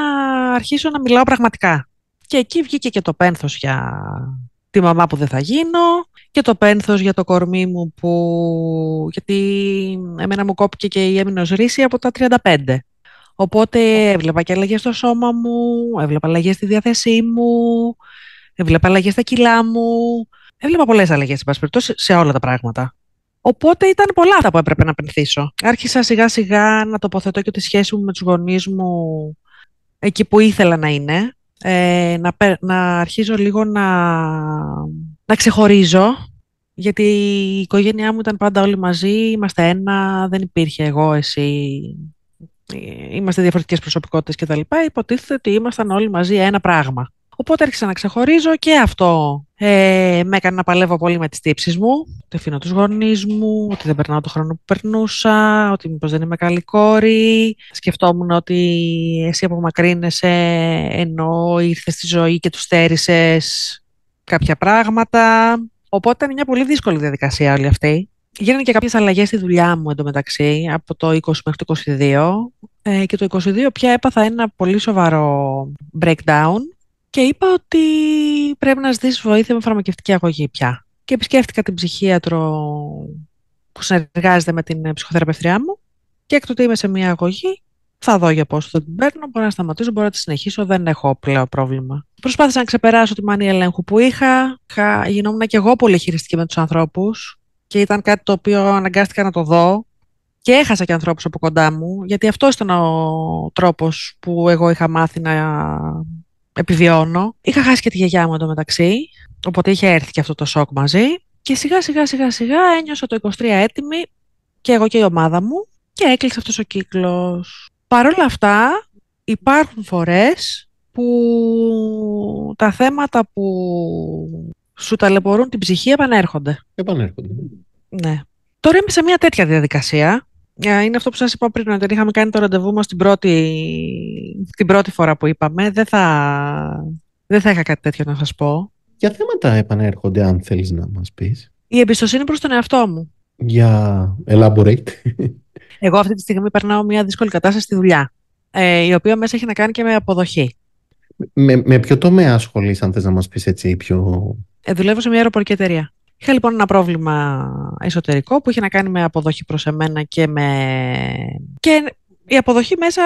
αρχίσω να μιλάω πραγματικά. Και εκεί βγήκε και το πένθος για τη μαμά που δεν θα γίνω και το πένθος για το κορμί μου που... γιατί εμένα μου κόπηκε και η έμεινος ρίση από τα 35. Οπότε έβλεπα και αλλαγές στο σώμα μου, έβλεπα αλλαγές στη διάθεσή μου, έβλεπα αλλαγές στα κιλά μου, Έβλεπα πολλές αλλαγές, σε όλα τα πράγματα. Οπότε ήταν πολλά τα που έπρεπε να πενθήσω. Άρχισα σιγά σιγά να τοποθετώ και τη σχέση μου με τους γονείς μου εκεί που ήθελα να είναι. Ε, να, να αρχίζω λίγο να, να ξεχωρίζω, γιατί η οικογένειά μου ήταν πάντα όλοι μαζί, είμαστε ένα, δεν υπήρχε εγώ, εσύ, ε, είμαστε διαφορετικές προσωπικότητες κτλ. Υποτίθεται ότι ήμασταν όλοι μαζί ένα πράγμα. Οπότε άρχισα να ξεχωρίζω και αυτό ε, με έκανε να παλεύω πολύ με τις τύψεις μου. Ότι αφήνω τους γονείς μου, ότι δεν περνάω το χρόνο που περνούσα, ότι μήπως δεν είμαι καλή κόρη. Σκεφτόμουν ότι εσύ απομακρύνεσαι ενώ ήρθες στη ζωή και τους στέρισες κάποια πράγματα. Οπότε είναι μια πολύ δύσκολη διαδικασία όλη αυτή. Γίνανε και κάποιες αλλαγές στη δουλειά μου εντωμεταξύ, από το 20 μέχρι το 22. Ε, και το 22 πια έπαθα ένα πολύ σοβαρό breakdown και είπα ότι πρέπει να ζητήσεις βοήθεια με φαρμακευτική αγωγή πια. Και επισκέφτηκα την ψυχίατρο που συνεργάζεται με την ψυχοθεραπευτριά μου και έκτοτε είμαι σε μια αγωγή. Θα δω για πόσο θα την παίρνω, μπορώ να σταματήσω, μπορώ να τη συνεχίσω, δεν έχω πλέον πρόβλημα. Προσπάθησα να ξεπεράσω τη μανία ελέγχου που είχα. Γινόμουν και εγώ πολύ χειριστική με τους ανθρώπους και ήταν κάτι το οποίο αναγκάστηκα να το δω και έχασα και ανθρώπους από κοντά μου, γιατί αυτός ήταν ο τρόπος που εγώ είχα μάθει να επιβιώνω. Είχα χάσει και τη γιαγιά μου εντωμεταξύ, οπότε είχε έρθει και αυτό το σοκ μαζί. Και σιγά σιγά σιγά σιγά ένιωσα το 23 έτοιμη και εγώ και η ομάδα μου και έκλεισε αυτός ο κύκλος. Παρ' όλα αυτά υπάρχουν φορές που τα θέματα που σου ταλαιπωρούν την ψυχή επανέρχονται. Επανέρχονται. Ναι. Τώρα είμαι σε μια τέτοια διαδικασία ε, είναι αυτό που σας είπα πριν, όταν είχαμε κάνει το ραντεβού μας την πρώτη, την πρώτη φορά που είπαμε, δεν θα, δεν θα είχα κάτι τέτοιο να σας πω. Για θέματα επανέρχονται, αν θέλεις να μας πεις. Η εμπιστοσύνη προς τον εαυτό μου. Για elaborate. Εγώ αυτή τη στιγμή περνάω μια δύσκολη κατάσταση στη δουλειά, ε, η οποία μέσα έχει να κάνει και με αποδοχή. Με, με ποιο τομέα ασχολείς, αν θες να μας πεις έτσι πιο... Ε, δουλεύω σε μια αεροπορική εταιρεία. Είχα λοιπόν ένα πρόβλημα εσωτερικό που είχε να κάνει με αποδοχή προς εμένα και με... Και η αποδοχή μέσα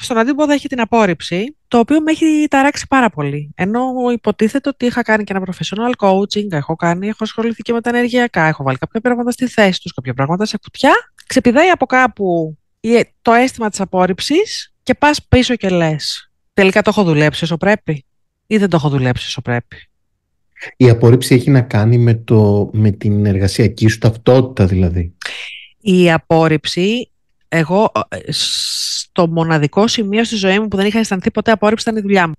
στον αντίποδο έχει την απόρριψη, το οποίο με έχει ταράξει πάρα πολύ. Ενώ υποτίθεται ότι είχα κάνει και ένα professional coaching, έχω κάνει, έχω ασχοληθεί και με τα ενεργειακά, έχω βάλει κάποια πράγματα στη θέση τους, κάποια πράγματα σε κουτιά. Ξεπηδάει από κάπου ε, το αίσθημα της απόρριψης και πας πίσω και λες. Τελικά το έχω δουλέψει όσο πρέπει ή δεν το έχω δουλέψει όσο πρέπει. Η απόρριψη έχει να κάνει με, το, με την εργασιακή σου ταυτότητα δηλαδή. Η απόρριψη, εγώ ε, στο μοναδικό σημείο στη ζωή μου που δεν είχα αισθανθεί ποτέ απόρριψη ήταν η δουλειά μου.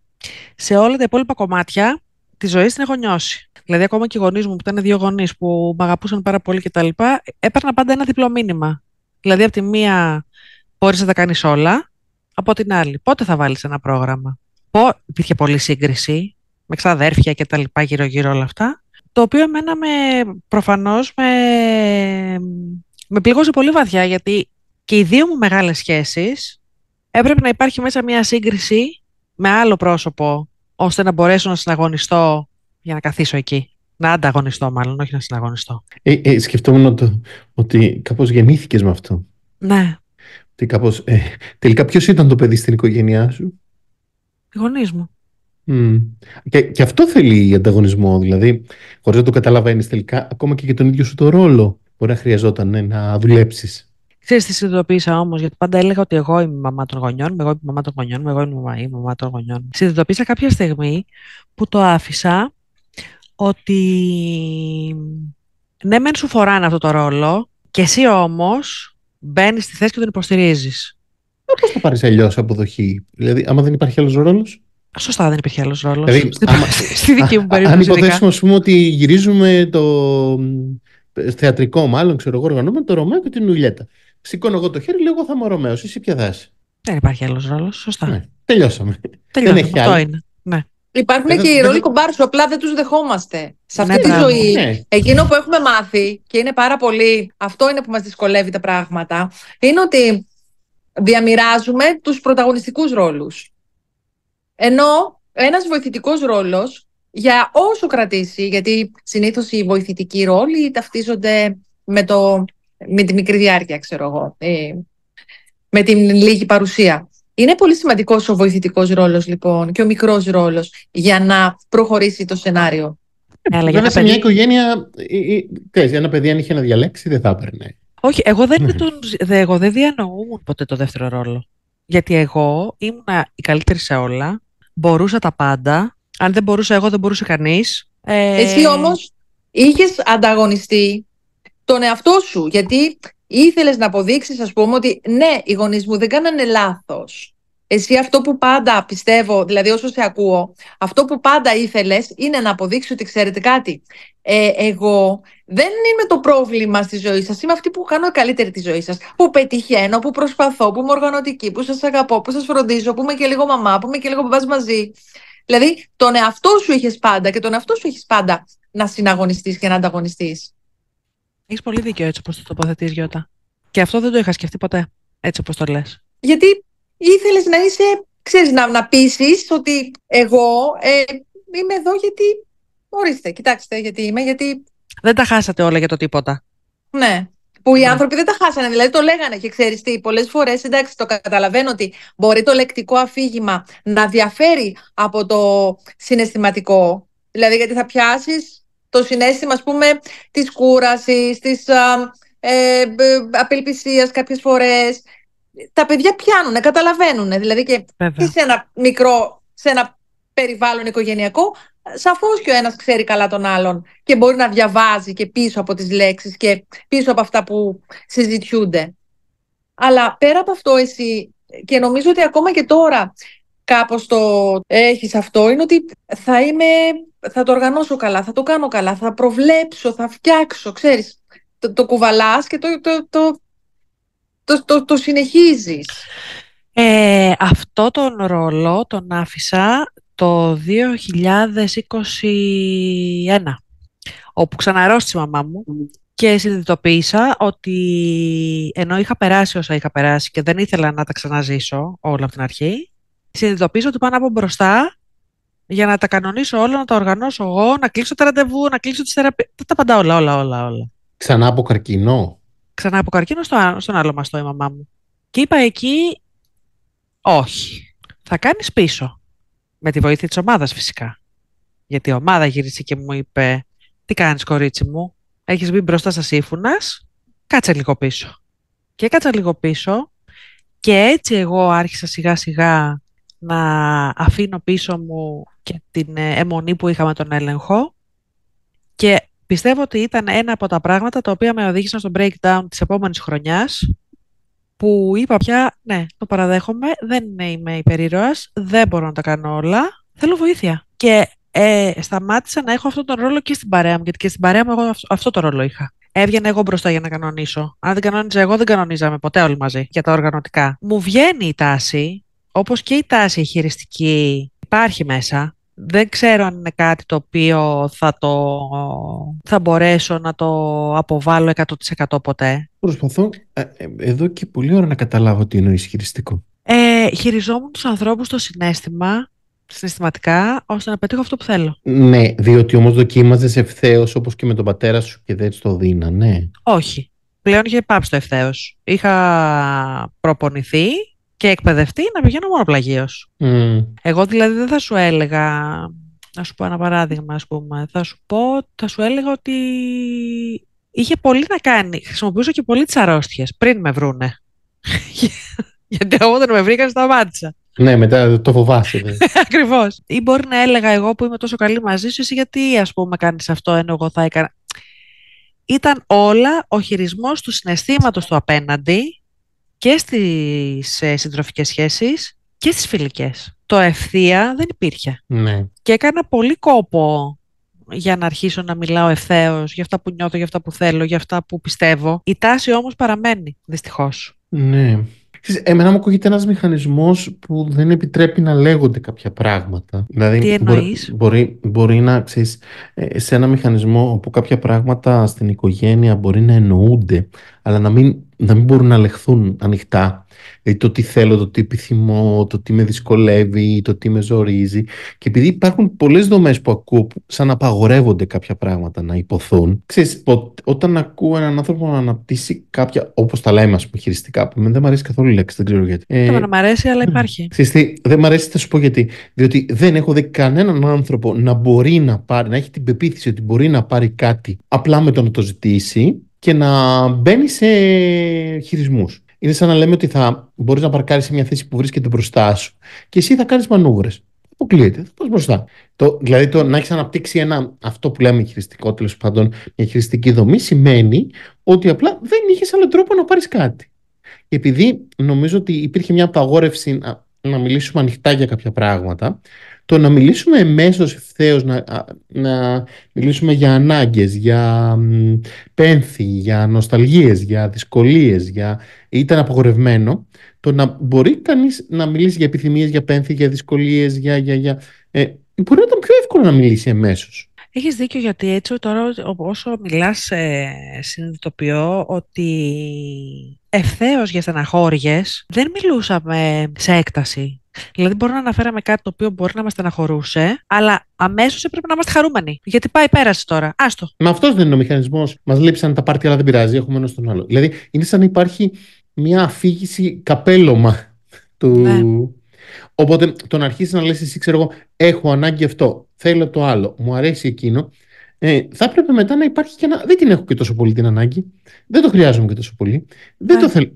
Σε όλα τα υπόλοιπα κομμάτια τη ζωή την έχω νιώσει. Δηλαδή, ακόμα και οι γονείς μου που ήταν δύο γονείς που με αγαπούσαν πάρα πολύ κτλ., έπαιρνα πάντα ένα διπλό μήνυμα. Δηλαδή, από τη μία μπορείς να τα κάνεις όλα, από την άλλη, πότε θα βάλεις ένα πρόγραμμα. Πο... Υπήρχε πολλή σύγκριση με ξαδέρφια και τα λοιπά γύρω-γύρω όλα αυτά, το οποίο εμένα με, προφανώς με, με πληγώσε πολύ βαθιά, γιατί και οι δύο μου μεγάλες σχέσεις έπρεπε να υπάρχει μέσα μια σύγκριση με άλλο πρόσωπο, ώστε να μπορέσω να συναγωνιστώ για να καθίσω εκεί. Να ανταγωνιστώ μάλλον, όχι να συναγωνιστώ. Ε, ε σκεφτόμουν ότι, ότι κάπως γεννήθηκες με αυτό. Ναι. κάπως, ε, τελικά ποιος ήταν το παιδί στην οικογένειά σου? Οι γονείς μου. Mm. Και, και αυτό θέλει ανταγωνισμό. Δηλαδή, χωρίς να το καταλαβαίνεις τελικά, ακόμα και για τον ίδιο σου το ρόλο, μπορεί να χρειαζόταν ε, να δουλέψεις. Ξέρεις τι συνειδητοποίησα όμως, γιατί πάντα έλεγα ότι εγώ είμαι η μαμά των γονιών εγώ είμαι η μαμά των γονιών εγώ είμαι η μαμά, η μαμά των γονιών Συνειδητοποίησα κάποια στιγμή που το άφησα ότι ναι, μεν σου φοράνε αυτό το ρόλο και εσύ όμως μπαίνεις στη θέση και τον υποστηρίζεις. Ε, Πώς θα πάρεις αλλιώς αποδοχή, Δηλαδή, άμα δεν υπάρχει άλλος ρόλος. Σωστά, δεν υπήρχε άλλος ρόλος. Δηλαδή, στη δική μου περίπτωση. Αν υποθέσουμε, ας πούμε, ότι γυρίζουμε το θεατρικό, μάλλον ξέρω εγώ, οργανώμενο το Ρωμαίο και την Ιουλιέτα. Σηκώνω εγώ το χέρι, λέω εγώ θα είμαι ο Ρωμαίος. Εσύ ποια Δεν υπάρχει άλλος ρόλος. Σωστά. Ναι, τελειώσαμε. τελειώσαμε. Δεν έχει άλλο. Ναι. Υπάρχουν και οι ρόλοι κομπάρσου, απλά δεν τους δεχόμαστε. Σε ναι, αυτή τη ζωή, ναι. εκείνο που έχουμε μάθει και είναι πάρα πολύ. Αυτό είναι που μας δυσκολεύει τα πράγματα. Είναι ότι διαμοιράζουμε τους πρωταγωνιστικούς ρόλους. Ενώ ένας βοηθητικός ρόλος για όσο κρατήσει, γιατί συνήθως οι βοηθητικοί ρόλοι ταυτίζονται με, το, με τη μικρή διάρκεια, ξέρω εγώ, ε, με την λίγη παρουσία. Είναι πολύ σημαντικός ο βοηθητικός ρόλος, λοιπόν και ο μικρός ρόλος, για να προχωρήσει το σενάριο. Ε, αλλά για σε μια οικογένεια, ε, ένα παιδί αν είχε να διαλέξει, δεν θα έπαιρνε. Όχι, εγώ δεν, ναι. εγώ δεν διανοούμουν ποτέ το δεύτερο ρόλο. Γιατί εγώ ήμουν η καλύτερη σε όλα, μπορούσα τα πάντα. Αν δεν μπορούσα εγώ, δεν μπορούσε κανείς. Ε... Εσύ όμως είχες ανταγωνιστεί τον εαυτό σου. Γιατί ήθελες να αποδείξεις, ας πούμε, ότι ναι, οι γονείς μου δεν κάνανε λάθος εσύ αυτό που πάντα πιστεύω, δηλαδή όσο σε ακούω, αυτό που πάντα ήθελες είναι να αποδείξεις ότι ξέρετε κάτι. Ε, εγώ δεν είμαι το πρόβλημα στη ζωή σας, είμαι αυτή που κάνω καλύτερη τη ζωή σας, που πετυχαίνω, που προσπαθώ, που είμαι οργανωτική, που σας αγαπώ, που σας φροντίζω, που είμαι και λίγο μαμά, που είμαι και λίγο μπαμπάς μαζί. Δηλαδή τον εαυτό σου είχες πάντα και τον εαυτό σου έχεις πάντα να συναγωνιστείς και να ανταγωνιστείς. Έχεις πολύ δίκιο έτσι όπως το τοποθετείς Γιώτα. Και αυτό δεν το είχα σκεφτεί ποτέ, έτσι όπως το λες. Γιατί ήθελες να είσαι, ξέρεις, να, να πείσεις ότι εγώ ε, είμαι εδώ γιατί, ορίστε, κοιτάξτε γιατί είμαι, γιατί... Δεν τα χάσατε όλα για το τίποτα. Ναι, που οι ναι. άνθρωποι δεν τα χάσανε, δηλαδή το λέγανε και ξέρεις τι, πολλές φορές, εντάξει, το καταλαβαίνω ότι μπορεί το λεκτικό αφήγημα να διαφέρει από το συναισθηματικό, δηλαδή γιατί θα πιάσεις το συνέστημα, ας πούμε, της κούρασης, της... Ε, ε, απελπισίας κάποιες φορές τα παιδιά πιάνουν, καταλαβαίνουν. Δηλαδή και, σε ένα μικρό, σε ένα περιβάλλον οικογενειακό, σαφώς και ο ένας ξέρει καλά τον άλλον και μπορεί να διαβάζει και πίσω από τις λέξεις και πίσω από αυτά που συζητιούνται. Αλλά πέρα από αυτό, εσύ, και νομίζω ότι ακόμα και τώρα κάπως το έχεις αυτό, είναι ότι θα είμαι, θα το οργανώσω καλά, θα το κάνω καλά, θα προβλέψω, θα φτιάξω, ξέρεις, το, το κουβαλάς και το, το, το, το, το, το συνεχίζεις. Ε, αυτό τον ρόλο τον άφησα το 2021, όπου ξαναρώστησε η μαμά μου και συνειδητοποίησα ότι ενώ είχα περάσει όσα είχα περάσει και δεν ήθελα να τα ξαναζήσω όλα από την αρχή, συνειδητοποίησα ότι πάνω από μπροστά για να τα κανονίσω όλα, να τα οργανώσω εγώ, να κλείσω τα ραντεβού, να κλείσω τις θεραπείες, τα πάντα όλα, όλα, όλα, όλα. Ξανά από καρκινό ξανά από καρκίνο στο, στον άλλο μαστό η μαμά μου. Και είπα εκεί, όχι, θα κάνεις πίσω. Με τη βοήθεια της ομάδας φυσικά. Γιατί η ομάδα γύρισε και μου είπε, τι κάνεις κορίτσι μου, έχεις μπει μπροστά στα σύμφωνας, κάτσε λίγο πίσω. Και κάτσα λίγο πίσω και έτσι εγώ άρχισα σιγά σιγά να αφήνω πίσω μου και την ε, αιμονή που είχα τον έλεγχο και Πιστεύω ότι ήταν ένα από τα πράγματα τα οποία με οδήγησαν στο breakdown της επόμενης χρονιάς που είπα πια, ναι, το παραδέχομαι, δεν είμαι υπερήρωας, δεν μπορώ να τα κάνω όλα, θέλω βοήθεια. Και ε, σταμάτησα να έχω αυτόν τον ρόλο και στην παρέα μου, γιατί και στην παρέα μου εγώ αυτό το ρόλο είχα. Έβγαινα εγώ μπροστά για να κανονίσω. Αν δεν κανόνιζα εγώ, δεν κανονίζαμε ποτέ όλοι μαζί για τα οργανωτικά. Μου βγαίνει η τάση, όπως και η τάση χειριστική υπάρχει μέσα δεν ξέρω αν είναι κάτι το οποίο θα, το, θα μπορέσω να το αποβάλω 100% ποτέ. Προσπαθώ ε, ε, εδώ και πολύ ώρα να καταλάβω τι εννοείς χειριστικό. Ε, χειριζόμουν τους ανθρώπους το συνέστημα συναισθηματικά ώστε να πετύχω αυτό που θέλω. Ναι, διότι όμως δοκίμαζες ευθέως όπως και με τον πατέρα σου και δεν το δίνανε. Ναι. Όχι. Πλέον είχε πάψει το ευθέως. Είχα προπονηθεί και εκπαιδευτεί να πηγαίνω μόνο πλαγίως. Mm. Εγώ δηλαδή δεν θα σου έλεγα, να σου πω ένα παράδειγμα, ας πούμε, θα σου πω, θα σου έλεγα ότι είχε πολύ να κάνει, χρησιμοποιούσα και πολύ τις αρρώστιες πριν με βρούνε. Γιατί όταν με βρήκα, σταμάτησα. Ναι, μετά το φοβάσαι. Ναι. Ακριβώς. Ή μπορεί να έλεγα εγώ που είμαι τόσο καλή μαζί σου, εσύ γιατί ας πούμε κάνεις αυτό ενώ εγώ θα έκανα. Ήταν όλα ο χειρισμός του συναισθήματος του απέναντι και στις ε, συντροφικές σχέσεις και στις φιλικές. Το ευθεία δεν υπήρχε. Ναι. Και έκανα πολύ κόπο για να αρχίσω να μιλάω ευθέως για αυτά που νιώθω, για αυτά που θέλω, για αυτά που πιστεύω. Η τάση όμως παραμένει, δυστυχώς. Ναι. Εμένα μου ακούγεται ένας μηχανισμός που δεν επιτρέπει να λέγονται κάποια πράγματα. Δηλαδή, Τι Μπορεί, μπορεί, να, ξέρεις, ε, σε ένα μηχανισμό όπου κάποια πράγματα στην οικογένεια μπορεί να εννοούνται, αλλά να μην, να μην μπορούν να λεχθούν ανοιχτά. Δηλαδή το τι θέλω, το τι επιθυμώ, το τι με δυσκολεύει, το τι με ζορίζει. Και επειδή υπάρχουν πολλές δομές που ακούω που σαν απαγορεύονται κάποια πράγματα να υποθούν, ξέρεις, όταν ακούω έναν άνθρωπο να αναπτύσσει κάποια, όπως τα λέμε, ας πούμε, χειριστικά, που δεν μου αρέσει καθόλου η λέξη, δεν ξέρω γιατί. Ε, ε να μου αρέσει, αλλά υπάρχει. Ξέρεις δεν μου αρέσει, θα σου πω γιατί. Διότι δεν έχω δει κανέναν άνθρωπο να μπορεί να πάρει, να έχει την πεποίθηση ότι μπορεί να πάρει κάτι απλά με το να το ζητήσει και να μπαίνει σε χειρισμούς. Είναι σαν να λέμε ότι θα μπορείς να παρκάρεις σε μια θέση που βρίσκεται μπροστά σου και εσύ θα κάνεις μανούρε. Αποκλείεται, θα πα μπροστά. Το, δηλαδή, το να έχεις αναπτύξει ένα, αυτό που λέμε χειριστικό τέλος πάντων, μια χειριστική δομή, σημαίνει ότι απλά δεν είχες άλλο τρόπο να πάρεις κάτι. Επειδή νομίζω ότι υπήρχε μια απαγόρευση να, να μιλήσουμε ανοιχτά για κάποια πράγματα, το να μιλήσουμε εμέσως ευθέως, να, να μιλήσουμε για ανάγκες, για πένθη, για νοσταλγίες, για δυσκολίες, για... ήταν απογορευμένο. Το να μπορεί κανείς να μιλήσει για επιθυμίες, για πένθη, για δυσκολίες, για. για, για... Ε, μπορεί να ήταν πιο εύκολο να μιλήσει εμέσως. Έχεις δίκιο γιατί έτσι τώρα όσο μιλάς ε, συνειδητοποιώ ότι ευθέως για στεναχώριες δεν μιλούσαμε σε έκταση. Δηλαδή, μπορούμε να αναφέραμε κάτι το οποίο μπορεί να μας στεναχωρούσε, αλλά αμέσως έπρεπε να είμαστε χαρούμενοι. Γιατί πάει, πέρασε τώρα. Άστο. Με αυτός δεν είναι ο μηχανισμός. Μας λείψαν τα πάρτι, αλλά δεν πειράζει. Έχουμε ένα στον άλλο. Δηλαδή, είναι σαν να υπάρχει μια αφήγηση καπέλωμα του. Ναι. Οπότε το να αρχίσεις να λες εσύ, ξέρω εγώ, έχω ανάγκη αυτό, θέλω το άλλο, μου αρέσει εκείνο, ε, θα έπρεπε μετά να υπάρχει και ένα. Δεν την έχω και τόσο πολύ την ανάγκη. Δεν το χρειάζομαι και τόσο πολύ. Δεν το ναι. θέλω.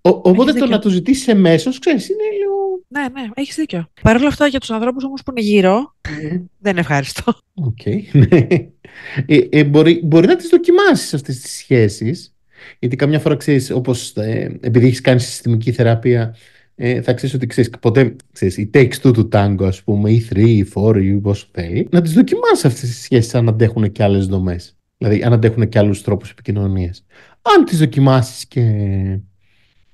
οπότε το να το ζητήσεις εμέσως, ξέρεις, είναι ναι, ναι, έχεις δίκιο. Παρ' όλα αυτά για τους ανθρώπους όμως που είναι γύρω, ναι. δεν ευχαριστώ. Οκ. ναι. Ε, ε, μπορεί, να τις δοκιμάσεις αυτές τις σχέσεις. Γιατί καμιά φορά ξέρεις, όπως ε, επειδή έχεις κάνει συστημική θεραπεία, θα ξέρεις ότι ξέρεις ποτέ. η takes two του τάγκο, ας πούμε, ή three, ή four, ή όσο θέλει, να τις δοκιμάσεις αυτές τις σχέσεις αν αντέχουν και άλλες δομές. Δηλαδή, αν αντέχουν και άλλους τρόπους επικοινωνίας. Αν τις δοκιμάσεις και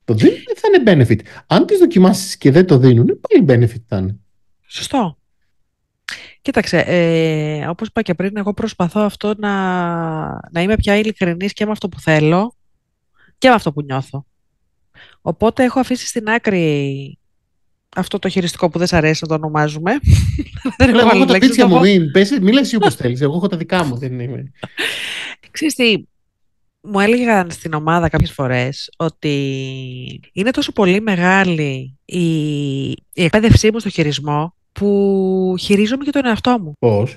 το δίνουν θα είναι benefit. Αν τις δοκιμάσεις και δεν το δίνουν, πάλι benefit θα είναι. Σωστό. Κοίταξε, ε, όπως είπα και πριν, εγώ προσπαθώ αυτό να, να είμαι πια ειλικρινής και με αυτό που θέλω και με αυτό που νιώθω. Οπότε έχω αφήσει στην άκρη αυτό το χειριστικό που δεν σ' αρέσει να το ονομάζουμε. δεν έχω τα πίτσια μου, μην, εσύ όπως θέλεις. Εγώ έχω τα δικά μου, δεν είμαι. Ξέρεις μου έλεγαν στην ομάδα κάποιες φορές ότι είναι τόσο πολύ μεγάλη η, εκπαίδευσή μου στο χειρισμό που χειρίζομαι και τον εαυτό μου. Πώς?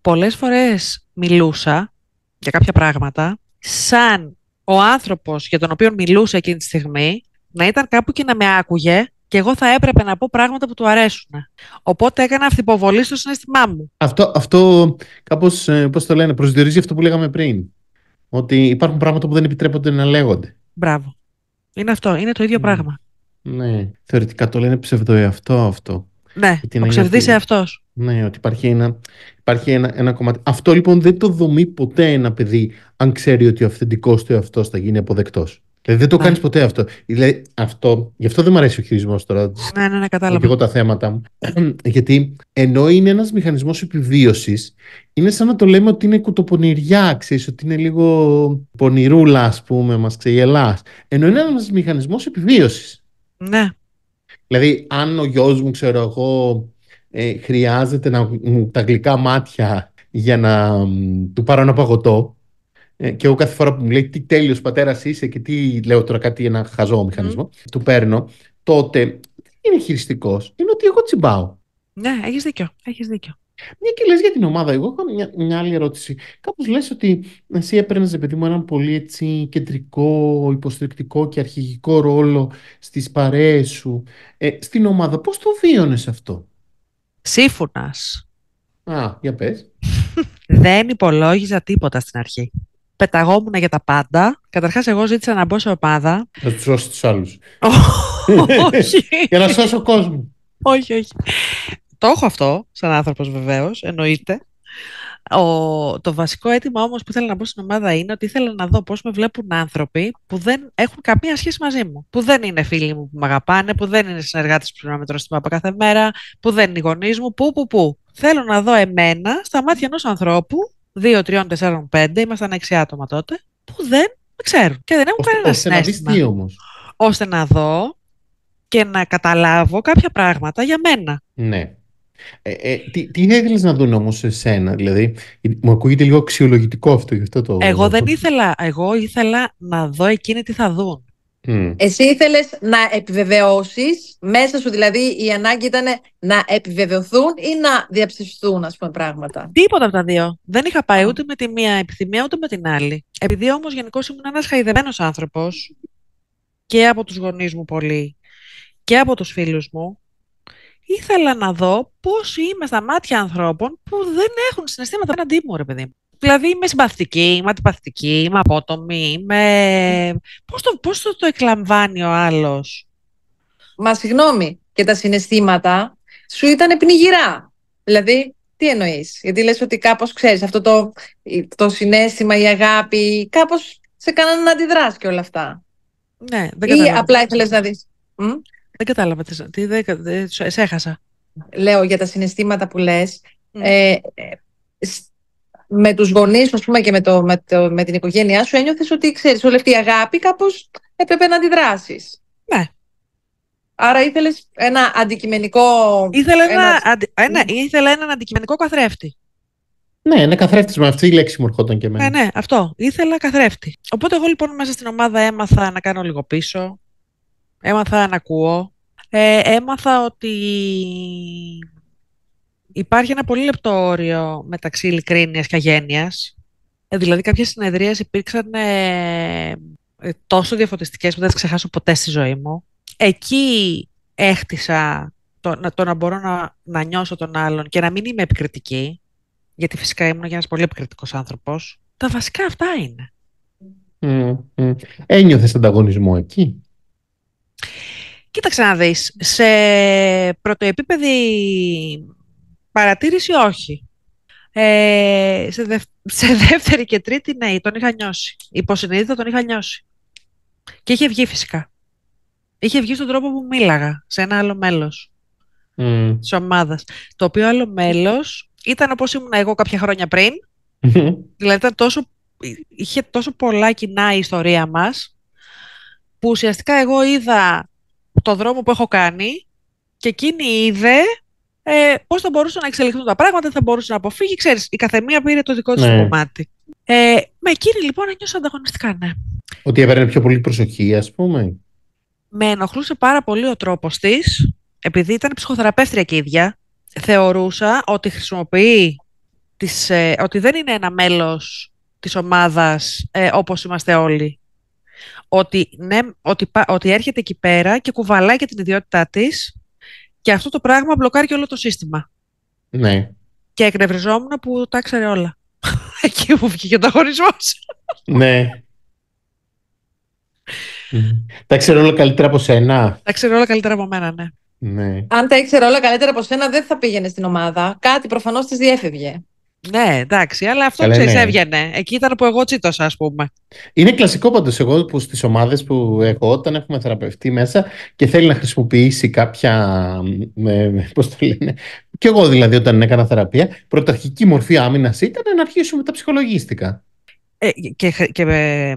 Πολλές φορές μιλούσα για κάποια πράγματα σαν ο άνθρωπος για τον οποίο μιλούσα εκείνη τη στιγμή να ήταν κάπου και να με άκουγε και εγώ θα έπρεπε να πω πράγματα που του αρέσουν. Οπότε έκανα αυθυποβολή στο συνέστημά μου. Αυτό, αυτό κάπως, ε, το λένε, προσδιορίζει αυτό που λέγαμε πριν. Ότι υπάρχουν πράγματα που δεν επιτρέπονται να λέγονται. Μπράβο. Είναι αυτό. Είναι το ίδιο ναι. πράγμα. Ναι. Θεωρητικά το λένε ψευδοεαυτό αυτό. Ναι. Ο ψευδής εαυτός. Ναι, ότι υπάρχει ένα, υπάρχει ένα, ένα κομμάτι. Αυτό λοιπόν δεν το δομεί ποτέ ένα παιδί αν ξέρει ότι ο αυθεντικός του εαυτός θα γίνει αποδεκτός. Δηλαδή δεν το ναι. κάνεις ποτέ αυτό. Δηλαδή, αυτό. Γι' αυτό δεν μου αρέσει ο χειρισμό τώρα. Ναι, ναι, ναι, κατάλαβα. Και εγώ τα θέματα μου. Γιατί ενώ είναι ένας μηχανισμός επιβίωσης, είναι σαν να το λέμε ότι είναι κουτοπονηριά, ξέρεις, ότι είναι λίγο πονηρούλα, ας πούμε, μας ξεγελάς. Ενώ είναι ένας μηχανισμός επιβίωσης. Ναι. Δηλαδή, αν ο γιος μου, ξέρω εγώ, ε, χρειάζεται να, τα γλυκά μάτια για να μ, του πάρω ένα παγωτό, ε, και εγώ κάθε φορά που μου λέει τι τέλειος πατέρας είσαι και τι λέω τώρα κάτι ένα χαζό μηχανισμό, mm. του παίρνω, τότε δεν είναι χειριστικός. Είναι ότι εγώ τσιμπάω. Ναι, έχεις δίκιο. Έχεις δίκιο. Μια και λες για την ομάδα, εγώ έχω μια, μια άλλη ερώτηση. Κάπως λες ότι εσύ έπαιρνες, παιδί μου, έναν πολύ έτσι κεντρικό, υποστηρικτικό και αρχηγικό ρόλο στις παρέες σου, ε, στην ομάδα. πώς το βίωνες αυτό? Σύμφωνας. Α, για πες. Δεν υπολόγιζα τίποτα στην αρχή πεταγόμουν για τα πάντα. Καταρχάς εγώ ζήτησα να μπω σε ομάδα. Να τους σώσω τους άλλους. όχι. για να σώσω κόσμο. όχι, όχι. Το έχω αυτό, σαν άνθρωπος, βεβαίως, εννοείται. Ο, το βασικό αίτημα όμως που ήθελα να μπω στην ομάδα είναι ότι ήθελα να δω πώς με βλέπουν άνθρωποι που δεν έχουν καμία σχέση μαζί μου. Που δεν είναι φίλοι μου που με αγαπάνε, που δεν είναι συνεργάτες που με την από κάθε μέρα, που δεν είναι γονείς μου, που, που, που. Θέλω να δω εμένα στα μάτια ενός ανθρώπου 2, 3, 4, 5, ήμασταν 6 άτομα τότε, που δεν με ξέρουν και δεν έχουν ώστε, κανένα συνέστημα. Να δεις όμως. Ώστε να δω και να καταλάβω κάποια πράγματα για μένα. Ναι. Ε, ε, τι, τι ήθελες να δουν όμως εσένα, δηλαδή, μου ακούγεται λίγο αξιολογητικό αυτό γι' αυτό το... Εγώ δεν ήθελα, εγώ ήθελα να δω εκείνη τι θα δουν. Mm. Εσύ ήθελες να επιβεβαιώσεις, μέσα σου δηλαδή η ανάγκη ήταν να επιβεβαιωθούν ή να διαψευστούν ας πούμε πράγματα. Τίποτα από τα δύο. Δεν είχα πάει ούτε με τη μία επιθυμία ούτε με την άλλη. Επειδή όμως γενικώς ήμουν ένας χαϊδεμένος άνθρωπος και από τους γονείς μου πολύ και από τους φίλους μου, ήθελα να δω πώς είμαι στα μάτια ανθρώπων που δεν έχουν συναισθήματα απέναντί μου, ρε παιδί μου. Δηλαδή είμαι συμπαθητική, είμαι αντιπαθητική, είμαι απότομη, είμαι... Πώς το, πώς το, το εκλαμβάνει ο άλλος. Μα συγγνώμη, και τα συναισθήματα σου ήταν πνιγυρά. Δηλαδή, τι εννοείς, Γιατί λες ότι κάπως ξέρεις αυτό το, το συνέστημα, η αγάπη, κάπως σε κάνανε να αντιδράσει και όλα αυτά. Ναι, δεν κατάλαβα. Ή απλά ήθελες να δεις. Δεν κατάλαβα. Τι, δεν, σε έχασα. Λέω για τα συναισθήματα που λες. Ε, με τους γονείς ας πούμε, και με, το, με, το, με την οικογένειά σου ένιωθες ότι ξέρεις όλη αυτή η αγάπη κάπως έπρεπε να αντιδράσεις. Ναι. Άρα ήθελες ένα αντικειμενικό... Ήθελα, ένα, ένας, ένα, έναν αντικειμενικό καθρέφτη. Ναι, ένα καθρέφτη με αυτή η λέξη μου ερχόταν και εμένα. Ναι, ναι, αυτό. Ήθελα καθρέφτη. Οπότε εγώ λοιπόν μέσα στην ομάδα έμαθα να κάνω λίγο πίσω, έμαθα να ακούω, ε, έμαθα ότι υπάρχει ένα πολύ λεπτό όριο μεταξύ ειλικρίνειας και αγένειας. Ε, δηλαδή κάποιες συνεδρίες υπήρξαν ε, ε τόσο διαφωτιστικές που δεν ξεχάσω ποτέ στη ζωή μου. Εκεί έχτισα το, να, το να μπορώ να, να νιώσω τον άλλον και να μην είμαι επικριτική, γιατί φυσικά ήμουν και ένας πολύ επικριτικός άνθρωπος. Τα βασικά αυτά είναι. Mm, mm. ανταγωνισμό εκεί. Κοίταξε να δεις, σε πρωτοεπίπεδη Παρατήρηση όχι. Ε, σε, σε, δεύτερη και τρίτη, ναι, τον είχα νιώσει. Υποσυνείδητα τον είχα νιώσει. Και είχε βγει φυσικά. Είχε βγει στον τρόπο που μίλαγα σε ένα άλλο μέλος mm. της ομάδας. Το οποίο άλλο μέλος ήταν όπως ήμουν εγώ κάποια χρόνια πριν. δηλαδή ήταν τόσο, είχε τόσο πολλά κοινά η ιστορία μας, που ουσιαστικά εγώ είδα το δρόμο που έχω κάνει και εκείνη είδε ε, πώς θα μπορούσαν να εξελιχθούν τα πράγματα, θα μπορούσε να αποφύγει. Ξέρεις, η καθεμία πήρε το δικό της ναι. κομμάτι. Ε, με εκείνη λοιπόν ένιωσα ανταγωνιστικά, ναι. Ότι έπαιρνε πιο πολύ προσοχή, ας πούμε. Με ενοχλούσε πάρα πολύ ο τρόπος της, επειδή ήταν ψυχοθεραπεύτρια και ίδια. Θεωρούσα ότι χρησιμοποιεί τις, ε, ότι δεν είναι ένα μέλος της ομάδας ε, όπως είμαστε όλοι. Ότι, ναι, ότι, ότι έρχεται εκεί πέρα και κουβαλάει και την ιδιότητά της και αυτό το πράγμα μπλοκάρει και όλο το σύστημα. Ναι. Και εκνευριζόμουν που τα ήξερε όλα. Εκεί που βγήκε ο χωρισμό. Ναι. Τα ξέρω όλα καλύτερα από σένα. Τα ξέρω όλα καλύτερα από μένα, ναι. ναι. Αν τα ήξερε όλα καλύτερα από σένα, δεν θα πήγαινε στην ομάδα. Κάτι προφανώς της διέφευγε. Ναι, εντάξει, αλλά αυτό ξέρεις, ναι. έβγαινε. Εκεί ήταν που εγώ τσίτωσα, ας πούμε. Είναι κλασικό πάντως εγώ που στις ομάδες που έχω, όταν έχουμε θεραπευτεί μέσα και θέλει να χρησιμοποιήσει κάποια. Ε, Πώς το λένε. Κι εγώ δηλαδή, όταν έκανα θεραπεία, πρωταρχική μορφή άμυνας ήταν να αρχίσουμε τα ψυχολογίστικα. Ε, και, και ε,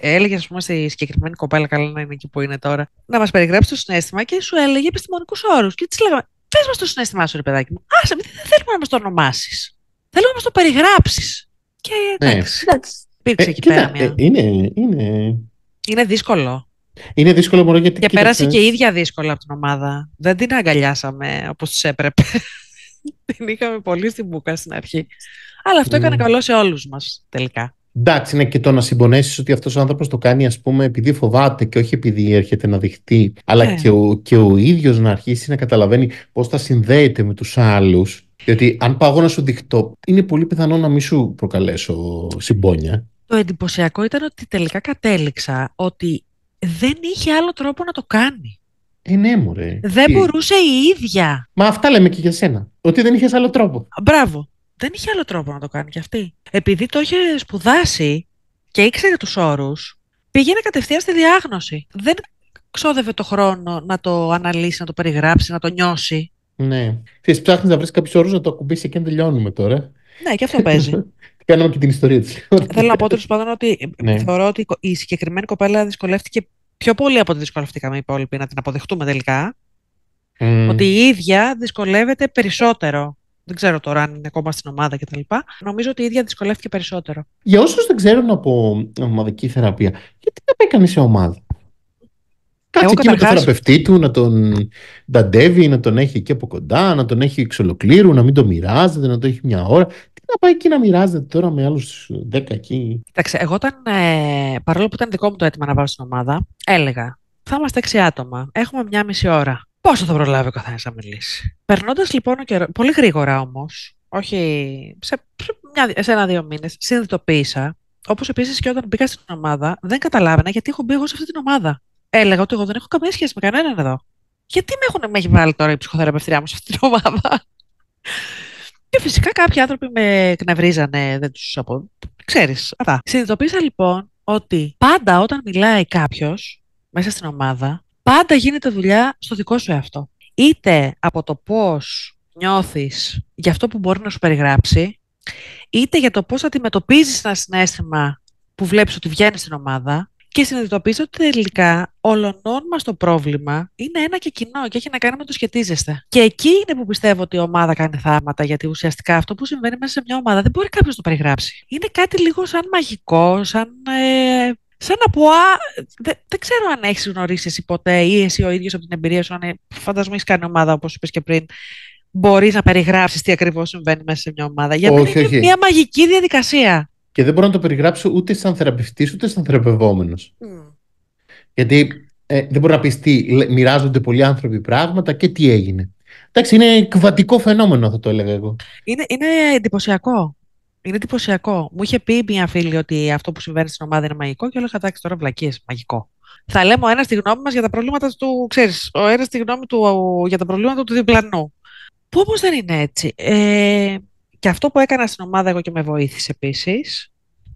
έλεγε, ας πούμε, στη συγκεκριμένη κοπέλα, καλά να είναι εκεί που είναι τώρα, να μας περιγράψει το συνέστημα και σου έλεγε επιστημονικούς όρους. Και της λέγαμε, πες μας το συνέστημά σου, ρε παιδάκι μου. Άσε, δεν θέλουμε να μας το ονομάσεις. Θέλω να το περιγράψεις. Και ναι. εντάξει. Υπήρξε ε, εκεί πέρα μια. Ε, είναι, είναι. δύσκολο. Είναι δύσκολο μόνο γιατί. Και πέρασε και η ίδια δύσκολα από την ομάδα. Δεν την αγκαλιάσαμε όπως του έπρεπε. την είχαμε πολύ στην μπουκά στην αρχή. Αλλά αυτό ναι. έκανε καλό σε όλους μας τελικά. Εντάξει, είναι και το να συμπονέσεις ότι αυτός ο άνθρωπος το κάνει, ας πούμε, επειδή φοβάται και όχι επειδή έρχεται να δειχτεί, αλλά ναι. και ο, και ο ίδιος να αρχίσει να καταλαβαίνει πώς θα συνδέεται με τους άλλους. Διότι αν πάω να σου δειχτώ, είναι πολύ πιθανό να μη σου προκαλέσω συμπόνια. Το εντυπωσιακό ήταν ότι τελικά κατέληξα ότι δεν είχε άλλο τρόπο να το κάνει. Ε, ναι, μωρέ. Δεν μπορούσε η ίδια. Μα αυτά λέμε και για σένα. Ότι δεν είχες άλλο τρόπο. Μπράβο. Δεν είχε άλλο τρόπο να το κάνει κι αυτή. Επειδή το είχε σπουδάσει και ήξερε τους όρους, πήγαινε κατευθείαν στη διάγνωση. Δεν ξόδευε το χρόνο να το αναλύσει, να το περιγράψει, να το νιώσει. Ναι. Θε ψάχνεις να βρεις κάποιου όρου να το ακουμπήσει και να τελειώνουμε τώρα. Ναι, και αυτό παίζει. Κάνουμε και την ιστορία της. Ε, θέλω να πω τέλος πάντων ότι ναι. θεωρώ ότι η συγκεκριμένη κοπέλα δυσκολεύτηκε πιο πολύ από ό,τι δυσκολευτήκαμε οι υπόλοιποι να την αποδεχτούμε τελικά. Ότι η ίδια δυσκολεύεται περισσότερο. Δεν ξέρω τώρα αν είναι ακόμα στην ομάδα κτλ. Νομίζω ότι η ίδια δυσκολεύτηκε περισσότερο. Για όσους δεν ξέρουν από ομαδική θεραπεία, γιατί να έκανε σε ομάδα. Κάτσε εκεί καταρχάς... με τον θεραπευτή του, να τον νταντεύει, να τον έχει εκεί από κοντά, να τον έχει εξ ολοκλήρου, να μην το μοιράζεται, να το έχει μια ώρα. Τι να πάει εκεί να μοιράζεται τώρα με άλλους 10 εκεί. Κοιτάξτε, εγώ όταν, ε, παρόλο που ήταν δικό μου το αίτημα να πάω στην ομάδα, έλεγα θα είμαστε 6 άτομα. Έχουμε μια μισή ώρα. Πόσο θα προλάβει ο καθένας να μιλήσει. Περνώντας λοιπόν ο καιρό, πολύ γρήγορα όμως, όχι σε, σε ένα-δύο μήνες, συνειδητοποίησα, όπως επίσης και όταν μπήκα στην ομάδα, δεν καταλάβαινα γιατί έχω μπει εγώ σε αυτή την ομάδα έλεγα ότι εγώ δεν έχω καμία σχέση με κανέναν εδώ. Γιατί με, έχουν, με έχει βάλει τώρα η ψυχοθεραπευτριά μου σε αυτήν την ομάδα. Και φυσικά κάποιοι άνθρωποι με κνευρίζανε, δεν τους απο... Ξέρεις, αυτά. Συνειδητοποίησα λοιπόν ότι πάντα όταν μιλάει κάποιος μέσα στην ομάδα, πάντα γίνεται δουλειά στο δικό σου εαυτό. Είτε από το πώς νιώθεις για αυτό που μπορεί να σου περιγράψει, είτε για το πώς αντιμετωπίζεις ένα συνέστημα που βλέπεις ότι βγαίνει στην ομάδα, και συνειδητοποίησα ότι τελικά ολονόν μα το πρόβλημα είναι ένα και κοινό και έχει να κάνει με το σχετίζεστε. Και εκεί είναι που πιστεύω ότι η ομάδα κάνει θάματα, γιατί ουσιαστικά αυτό που συμβαίνει μέσα σε μια ομάδα δεν μπορεί κάποιος να το περιγράψει. Είναι κάτι λίγο σαν μαγικό, σαν. Ε, σαν από α, δεν ξέρω αν έχεις γνωρίσει εσύ ποτέ ή εσύ ο ίδιος από την εμπειρία σου, αν ε, φαντάζομαι έχεις κάνει ομάδα όπως είπες και πριν, μπορείς να περιγράψεις τι ακριβώς συμβαίνει μέσα σε μια ομάδα. Για είναι μια μαγική διαδικασία και δεν μπορώ να το περιγράψω ούτε σαν θεραπευτής ούτε σαν θεραπευόμενος. Mm. Γιατί ε, δεν μπορώ να πεις τι, μοιράζονται πολλοί άνθρωποι πράγματα και τι έγινε. Εντάξει, είναι κβατικό φαινόμενο θα το έλεγα εγώ. Είναι, είναι εντυπωσιακό. Είναι εντυπωσιακό. Μου είχε πει μια φίλη ότι αυτό που συμβαίνει στην ομάδα είναι μαγικό και έλεγα, εντάξει τώρα βλακίες. Μαγικό. Θα λέμε ο ένας τη γνώμη μας για τα προβλήματα του, ξέρεις, ο ένας τη γνώμη του για τα προβλήματα του διπλανού. Που όμω δεν είναι έτσι. Ε, και αυτό που έκανα στην ομάδα εγώ και με βοήθησε επίσης,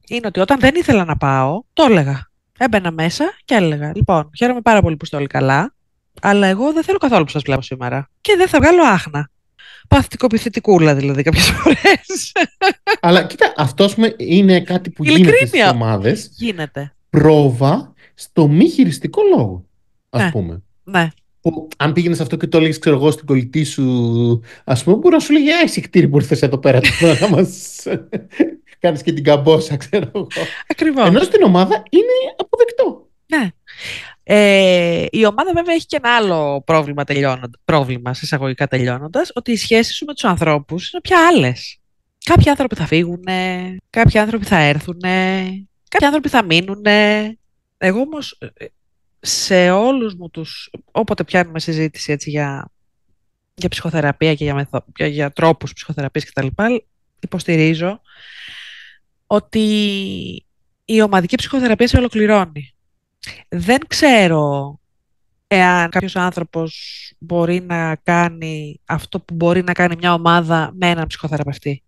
είναι ότι όταν δεν ήθελα να πάω, το έλεγα. Έμπαινα μέσα και έλεγα, λοιπόν, χαίρομαι πάρα πολύ που είστε όλοι καλά, αλλά εγώ δεν θέλω καθόλου που σας βλέπω σήμερα. Και δεν θα βγάλω άχνα. Παθητικοποιητικούλα δηλαδή κάποιες φορές. Αλλά κοίτα, αυτό είναι κάτι που γίνεται στις ομάδες. Γίνεται. Πρόβα στο μη χειριστικό λόγο, ας ναι. πούμε. Ναι αν πήγαινες αυτό και το έλεγες, ξέρω εγώ, στην κολλητή σου, ας πούμε, μπορεί να σου λέγει «Ε, εσύ που ήρθες εδώ πέρα τώρα να μας κάνεις και την καμπόσα, ξέρω εγώ. Ακριβώς. Ενώ στην ομάδα είναι αποδεκτό. Ναι. Ε, η ομάδα βέβαια έχει και ένα άλλο πρόβλημα, πρόβλημα εισαγωγικά τελειώνοντας, ότι οι σχέσει σου με τους ανθρώπους είναι πια άλλες. Κάποιοι άνθρωποι θα φύγουν, κάποιοι άνθρωποι θα έρθουν, κάποιοι άνθρωποι θα μείνουν. Εγώ όμως ε, ε, σε όλους μου τους, όποτε πιάνουμε συζήτηση έτσι για, για ψυχοθεραπεία και για, μεθο, για, για τρόπους ψυχοθεραπείας κτλ. υποστηρίζω ότι η ομαδική ψυχοθεραπεία σε ολοκληρώνει. Δεν ξέρω εάν κάποιος άνθρωπος μπορεί να κάνει αυτό που μπορεί να κάνει μια ομάδα με έναν ψυχοθεραπευτή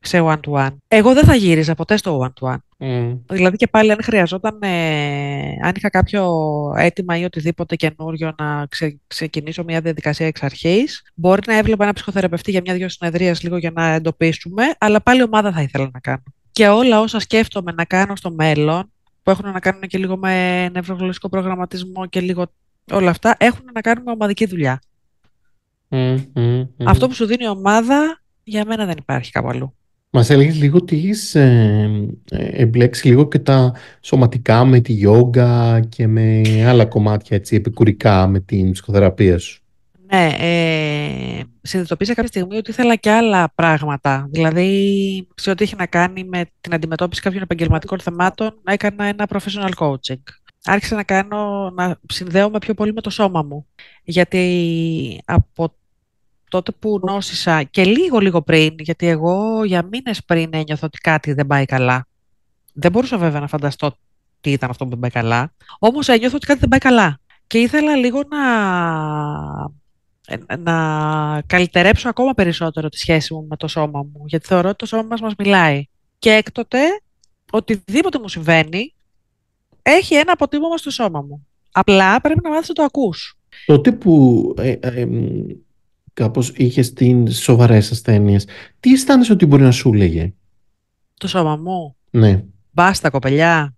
σε one-to-one. Εγώ δεν θα γύριζα ποτέ στο one-to-one. Mm. Δηλαδή και πάλι αν χρειαζόταν, ε, αν είχα κάποιο αίτημα ή οτιδήποτε καινούριο να ξε, ξεκινήσω μια διαδικασία εξ αρχής, μπορεί να έβλεπα ένα ψυχοθεραπευτή για μια-δυο συνεδρίες λίγο για να εντοπίσουμε, αλλά πάλι ομάδα θα ήθελα να κάνω. Και όλα όσα σκέφτομαι να κάνω στο μέλλον, που έχουν να κάνουν και λίγο με νευρογλωσσικό προγραμματισμό και λίγο όλα αυτά, έχουν να κάνουν με ομαδική δουλειά. Mm, mm, mm. Αυτό που σου δίνει η ομάδα, για μένα δεν υπάρχει κάπου αλλού. Μας έλεγες λίγο ότι είσαι ε, ε, εμπλέξει λίγο και τα σωματικά με τη γιόγκα και με άλλα κομμάτια έτσι, επικουρικά με την ψυχοθεραπεία σου. Ναι, ε, συνειδητοποίησα κάποια στιγμή ότι ήθελα και άλλα πράγματα. Δηλαδή, σε ό,τι είχε να κάνει με την αντιμετώπιση κάποιων επαγγελματικών θεμάτων, έκανα ένα professional coaching. Άρχισα να κάνω, να συνδέομαι πιο πολύ με το σώμα μου. Γιατί από τότε που νόσησα και λίγο λίγο πριν, γιατί εγώ για μήνες πριν ένιωθα ότι κάτι δεν πάει καλά. Δεν μπορούσα βέβαια να φανταστώ τι ήταν αυτό που δεν πάει καλά, όμως ένιωθα ότι κάτι δεν πάει καλά. Και ήθελα λίγο να, να καλυτερέψω ακόμα περισσότερο τη σχέση μου με το σώμα μου, γιατί θεωρώ ότι το σώμα μας μας μιλάει. Και έκτοτε, οτιδήποτε μου συμβαίνει, έχει ένα αποτύπωμα στο σώμα μου. Απλά πρέπει να μάθεις να το ακούς. Το που ε, ε, ε, κάπως είχες την σοβαρές ασθένειες. Τι αισθάνεσαι ότι μπορεί να σου λέγε. Το σώμα μου. Ναι. Μπάστα κοπελιά.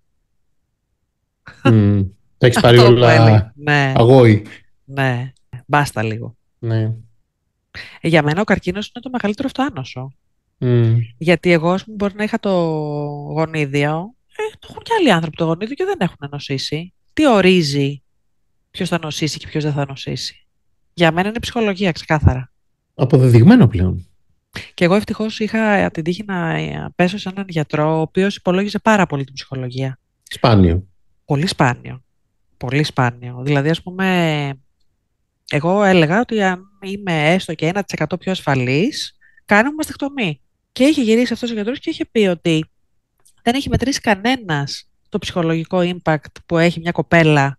Mm, τα έχεις πάρει όλα ναι. αγόη. Ναι. Μπάστα λίγο. Ναι. Για μένα ο καρκίνος είναι το μεγαλύτερο άνοσο. Γιατί εγώ μπορεί να είχα το γονίδιο. Ε, το έχουν και άλλοι άνθρωποι το γονίδιο και δεν έχουν νοσήσει. Τι ορίζει ποιος θα νοσήσει και ποιος δεν θα νοσήσει. Για μένα είναι ψυχολογία, ξεκάθαρα. Αποδεδειγμένο πλέον. Και εγώ ευτυχώς είχα την τύχη να ε, πέσω σε έναν γιατρό, ο οποίος υπολόγιζε πάρα πολύ την ψυχολογία. Σπάνιο. Πολύ σπάνιο. Πολύ σπάνιο. Δηλαδή, ας πούμε, εγώ έλεγα ότι αν είμαι έστω και 1% πιο ασφαλής, κάνω μαστεκτομή. Και είχε γυρίσει αυτός ο γιατρός και είχε πει ότι δεν έχει μετρήσει κανένας το ψυχολογικό impact που έχει μια κοπέλα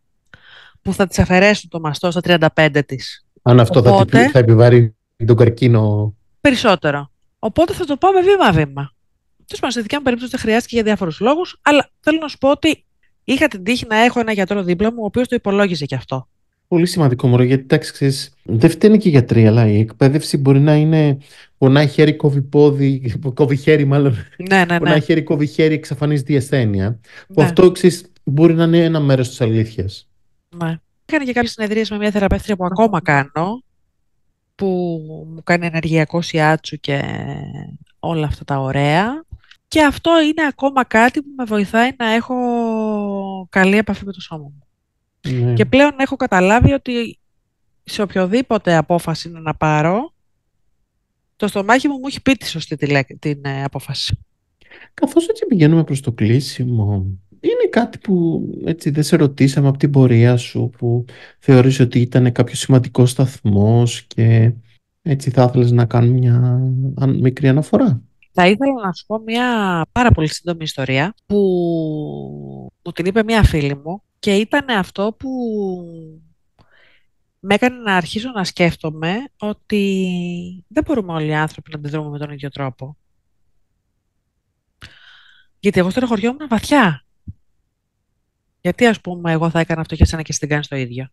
που θα της αφαιρέσουν το μαστό στα 35 της. Αν αυτό Οπότε, θα, θα επιβάρει τον καρκίνο. Περισσότερο. Οπότε θα το πάμε βήμα-βήμα. Τέλος πάντων, σε δικιά μου περίπτωση δεν χρειάστηκε για διάφορους λόγους, αλλά θέλω να σου πω ότι είχα την τύχη να έχω ένα γιατρό δίπλα μου, ο οποίος το υπολόγιζε και αυτό. Πολύ σημαντικό μωρό, γιατί εντάξει, δεν φταίνει και οι γιατροί, αλλά η εκπαίδευση μπορεί να είναι πονάει χέρι, κόβει πόδι, χέρι μάλλον. Ναι, ναι, ναι. Πονάει χέρι, κόβει χέρι, εξαφανίζει ναι. αυτό εξή μπορεί να είναι ένα μέρος της αλήθειας. Ναι. Έκανα και κάποιες συνεδρίες με μια θεραπεύτρια που ακόμα κάνω, που μου κάνει ενεργειακό σιάτσου και όλα αυτά τα ωραία. Και αυτό είναι ακόμα κάτι που με βοηθάει να έχω καλή επαφή με το σώμα μου. Ναι. Και πλέον έχω καταλάβει ότι σε οποιοδήποτε απόφαση να πάρω, το στομάχι μου μου έχει πει τη σωστή την, ε, απόφαση. Καθώς έτσι πηγαίνουμε προς το κλείσιμο, είναι κάτι που έτσι, δεν σε ρωτήσαμε από την πορεία σου, που θεωρείς ότι ήταν κάποιο σημαντικό σταθμός και έτσι θα ήθελες να κάνουμε μια μικρή αναφορά. Θα ήθελα να σου πω μια πάρα πολύ σύντομη ιστορία που την είπε μια φίλη μου και ήταν αυτό που με έκανε να αρχίσω να σκέφτομαι ότι δεν μπορούμε όλοι οι άνθρωποι να αντιδρούμε με τον ίδιο τρόπο. Γιατί εγώ στο χωριό βαθιά. Γιατί ας πούμε εγώ θα έκανα αυτό για σένα και εσύ την κάνεις το ίδιο.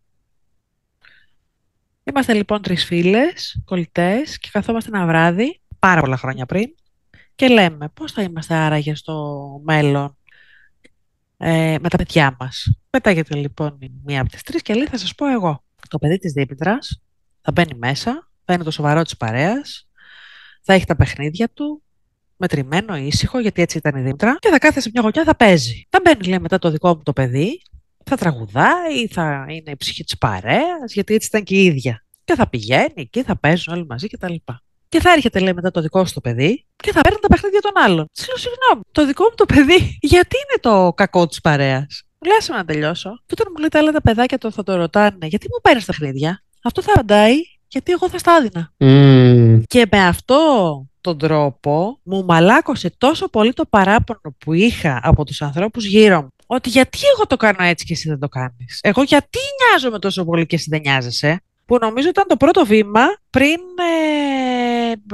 Είμαστε λοιπόν τρεις φίλες, κολλητές και καθόμαστε ένα βράδυ, πάρα πολλά χρόνια πριν, και λέμε πώς θα είμαστε άραγε στο μέλλον ε, με τα παιδιά μας. Πετάγεται λοιπόν μία από τις τρεις και λέει θα σας πω εγώ. Το παιδί της Δίπητρας θα μπαίνει μέσα, θα είναι το σοβαρό της παρέας, θα έχει τα παιχνίδια του, μετρημένο, ήσυχο, γιατί έτσι ήταν η Δήμητρα, και θα σε μια γωνιά, θα παίζει. Θα μπαίνει, λέει, μετά το δικό μου το παιδί, θα τραγουδάει, θα είναι η ψυχή της παρέας, γιατί έτσι ήταν και η ίδια. Και θα πηγαίνει και θα παίζουν όλοι μαζί κτλ. Και θα έρχεται, λέει, μετά το δικό σου το παιδί και θα παίρνει τα παιχνίδια των άλλων. Της λέω, συγγνώμη, το δικό μου το παιδί, γιατί είναι το κακό της παρέας. Μου να τελειώσω. Και όταν μου λέει τα άλλα τα παιδάκια το θα το ρωτάνε, γιατί μου παίρνεις τα παιχνίδια. Αυτό θα απαντάει, γιατί εγώ θα στάδινα. Mm. Και με αυτό τον τρόπο μου μαλάκωσε τόσο πολύ το παράπονο που είχα από τους ανθρώπους γύρω μου. Ότι γιατί εγώ το κάνω έτσι και εσύ δεν το κάνεις. Εγώ γιατί νοιάζομαι τόσο πολύ και εσύ δεν νοιάζεσαι. Που νομίζω ήταν το πρώτο βήμα πριν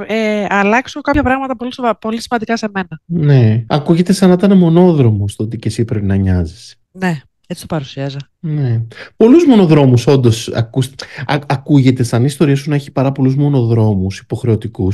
ε, ε, αλλάξω κάποια πράγματα πολύ, πολύ σημαντικά σε μένα. Ναι. Ακούγεται σαν να ήταν μονόδρομος το ότι και εσύ πρέπει να νοιάζεσαι. Ναι. Έτσι το παρουσιάζα. Ναι. Πολλούς μονοδρόμους όντως ακούγεται σαν ιστορία σου να έχει πάρα πολλούς μονοδρόμους υποχρεωτικούς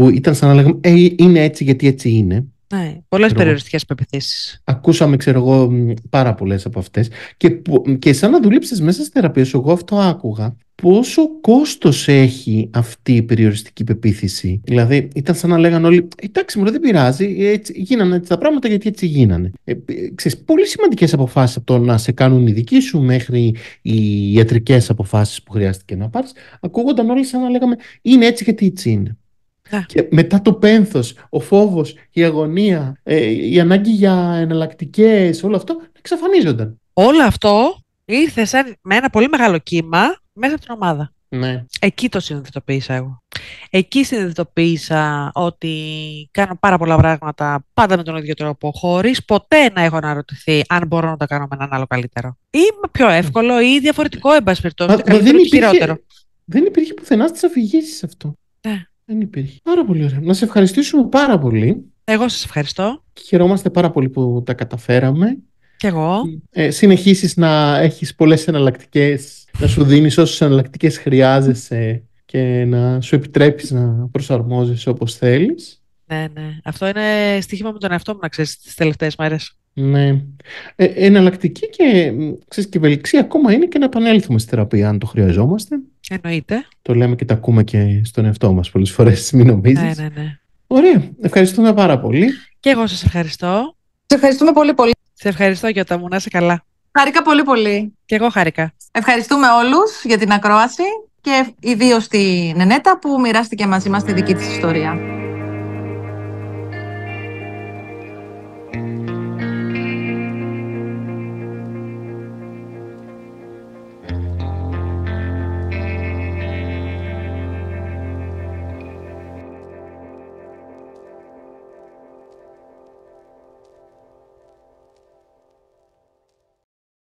που ήταν σαν να λέγαμε ε, είναι έτσι γιατί έτσι είναι. Ναι, πολλές περιοριστικές πεπιθήσεις. Ακούσαμε, ξέρω εγώ, πάρα πολλές από αυτές. Και, και σαν να δουλέψεις μέσα στη θεραπεία σου, εγώ αυτό άκουγα. Πόσο κόστος έχει αυτή η περιοριστική πεποίθηση. Δηλαδή, ήταν σαν να λέγανε όλοι: Εντάξει, μου δεν πειράζει, έτσι, γίνανε έτσι τα πράγματα γιατί έτσι γίνανε. Ε, ε ξέρεις, πολύ σημαντικές αποφάσεις από το να σε κάνουν οι δικοί σου μέχρι οι ιατρικές αποφάσεις που χρειάστηκε να πάρεις, ακούγονταν όλοι σαν να λέγαμε: Είναι έτσι γιατί έτσι είναι. Και μετά το πένθος, ο φόβος, η αγωνία, ε, η ανάγκη για εναλλακτικές, όλο αυτό εξαφανίζονταν. Όλο αυτό ήρθε σαν, με ένα πολύ μεγάλο κύμα μέσα από την ομάδα. Ναι. Εκεί το συνειδητοποίησα εγώ. Εκεί συνειδητοποίησα ότι κάνω πάρα πολλά πράγματα πάντα με τον ίδιο τρόπο, χωρίς ποτέ να έχω αναρωτηθεί αν μπορώ να τα κάνω με έναν άλλο καλύτερο. Ή πιο ναι. εύκολο ή διαφορετικό, εν Δεν δεν υπήρχε πουθενά στις αφηγήσεις αυτό. Ναι. Δεν υπήρχε. Πάρα πολύ ωραία. Να σε ευχαριστήσουμε πάρα πολύ. Εγώ σας ευχαριστώ. Χαιρόμαστε πάρα πολύ που τα καταφέραμε. Κι εγώ. Ε, συνεχίσεις να έχεις πολλές εναλλακτικές, να σου δίνεις όσες εναλλακτικές χρειάζεσαι και να σου επιτρέπεις να προσαρμόζεσαι όπως θέλεις. Ναι, ναι. Αυτό είναι στοίχημα με τον εαυτό μου να ξέρεις τις τελευταίες μέρες. Ναι. Ε, εναλλακτική και, ξέρεις, και ευελιξία ακόμα είναι και να επανέλθουμε στη θεραπεία αν το χρειαζόμαστε. Εννοείται. Το λέμε και τα ακούμε και στον εαυτό μας πολλές φορές μην νομίζεις. Ναι, ναι, ναι. Ωραία. Ευχαριστούμε πάρα πολύ. Και εγώ σας ευχαριστώ. Σε ευχαριστούμε πολύ πολύ. Σε ευχαριστώ Γιώτα μου. Να είσαι καλά. Χάρηκα πολύ πολύ. Και εγώ χάρηκα. Ευχαριστούμε όλους για την ακρόαση και ιδίως την Νενέτα που μοιράστηκε μαζί μας τη δική της ιστορία.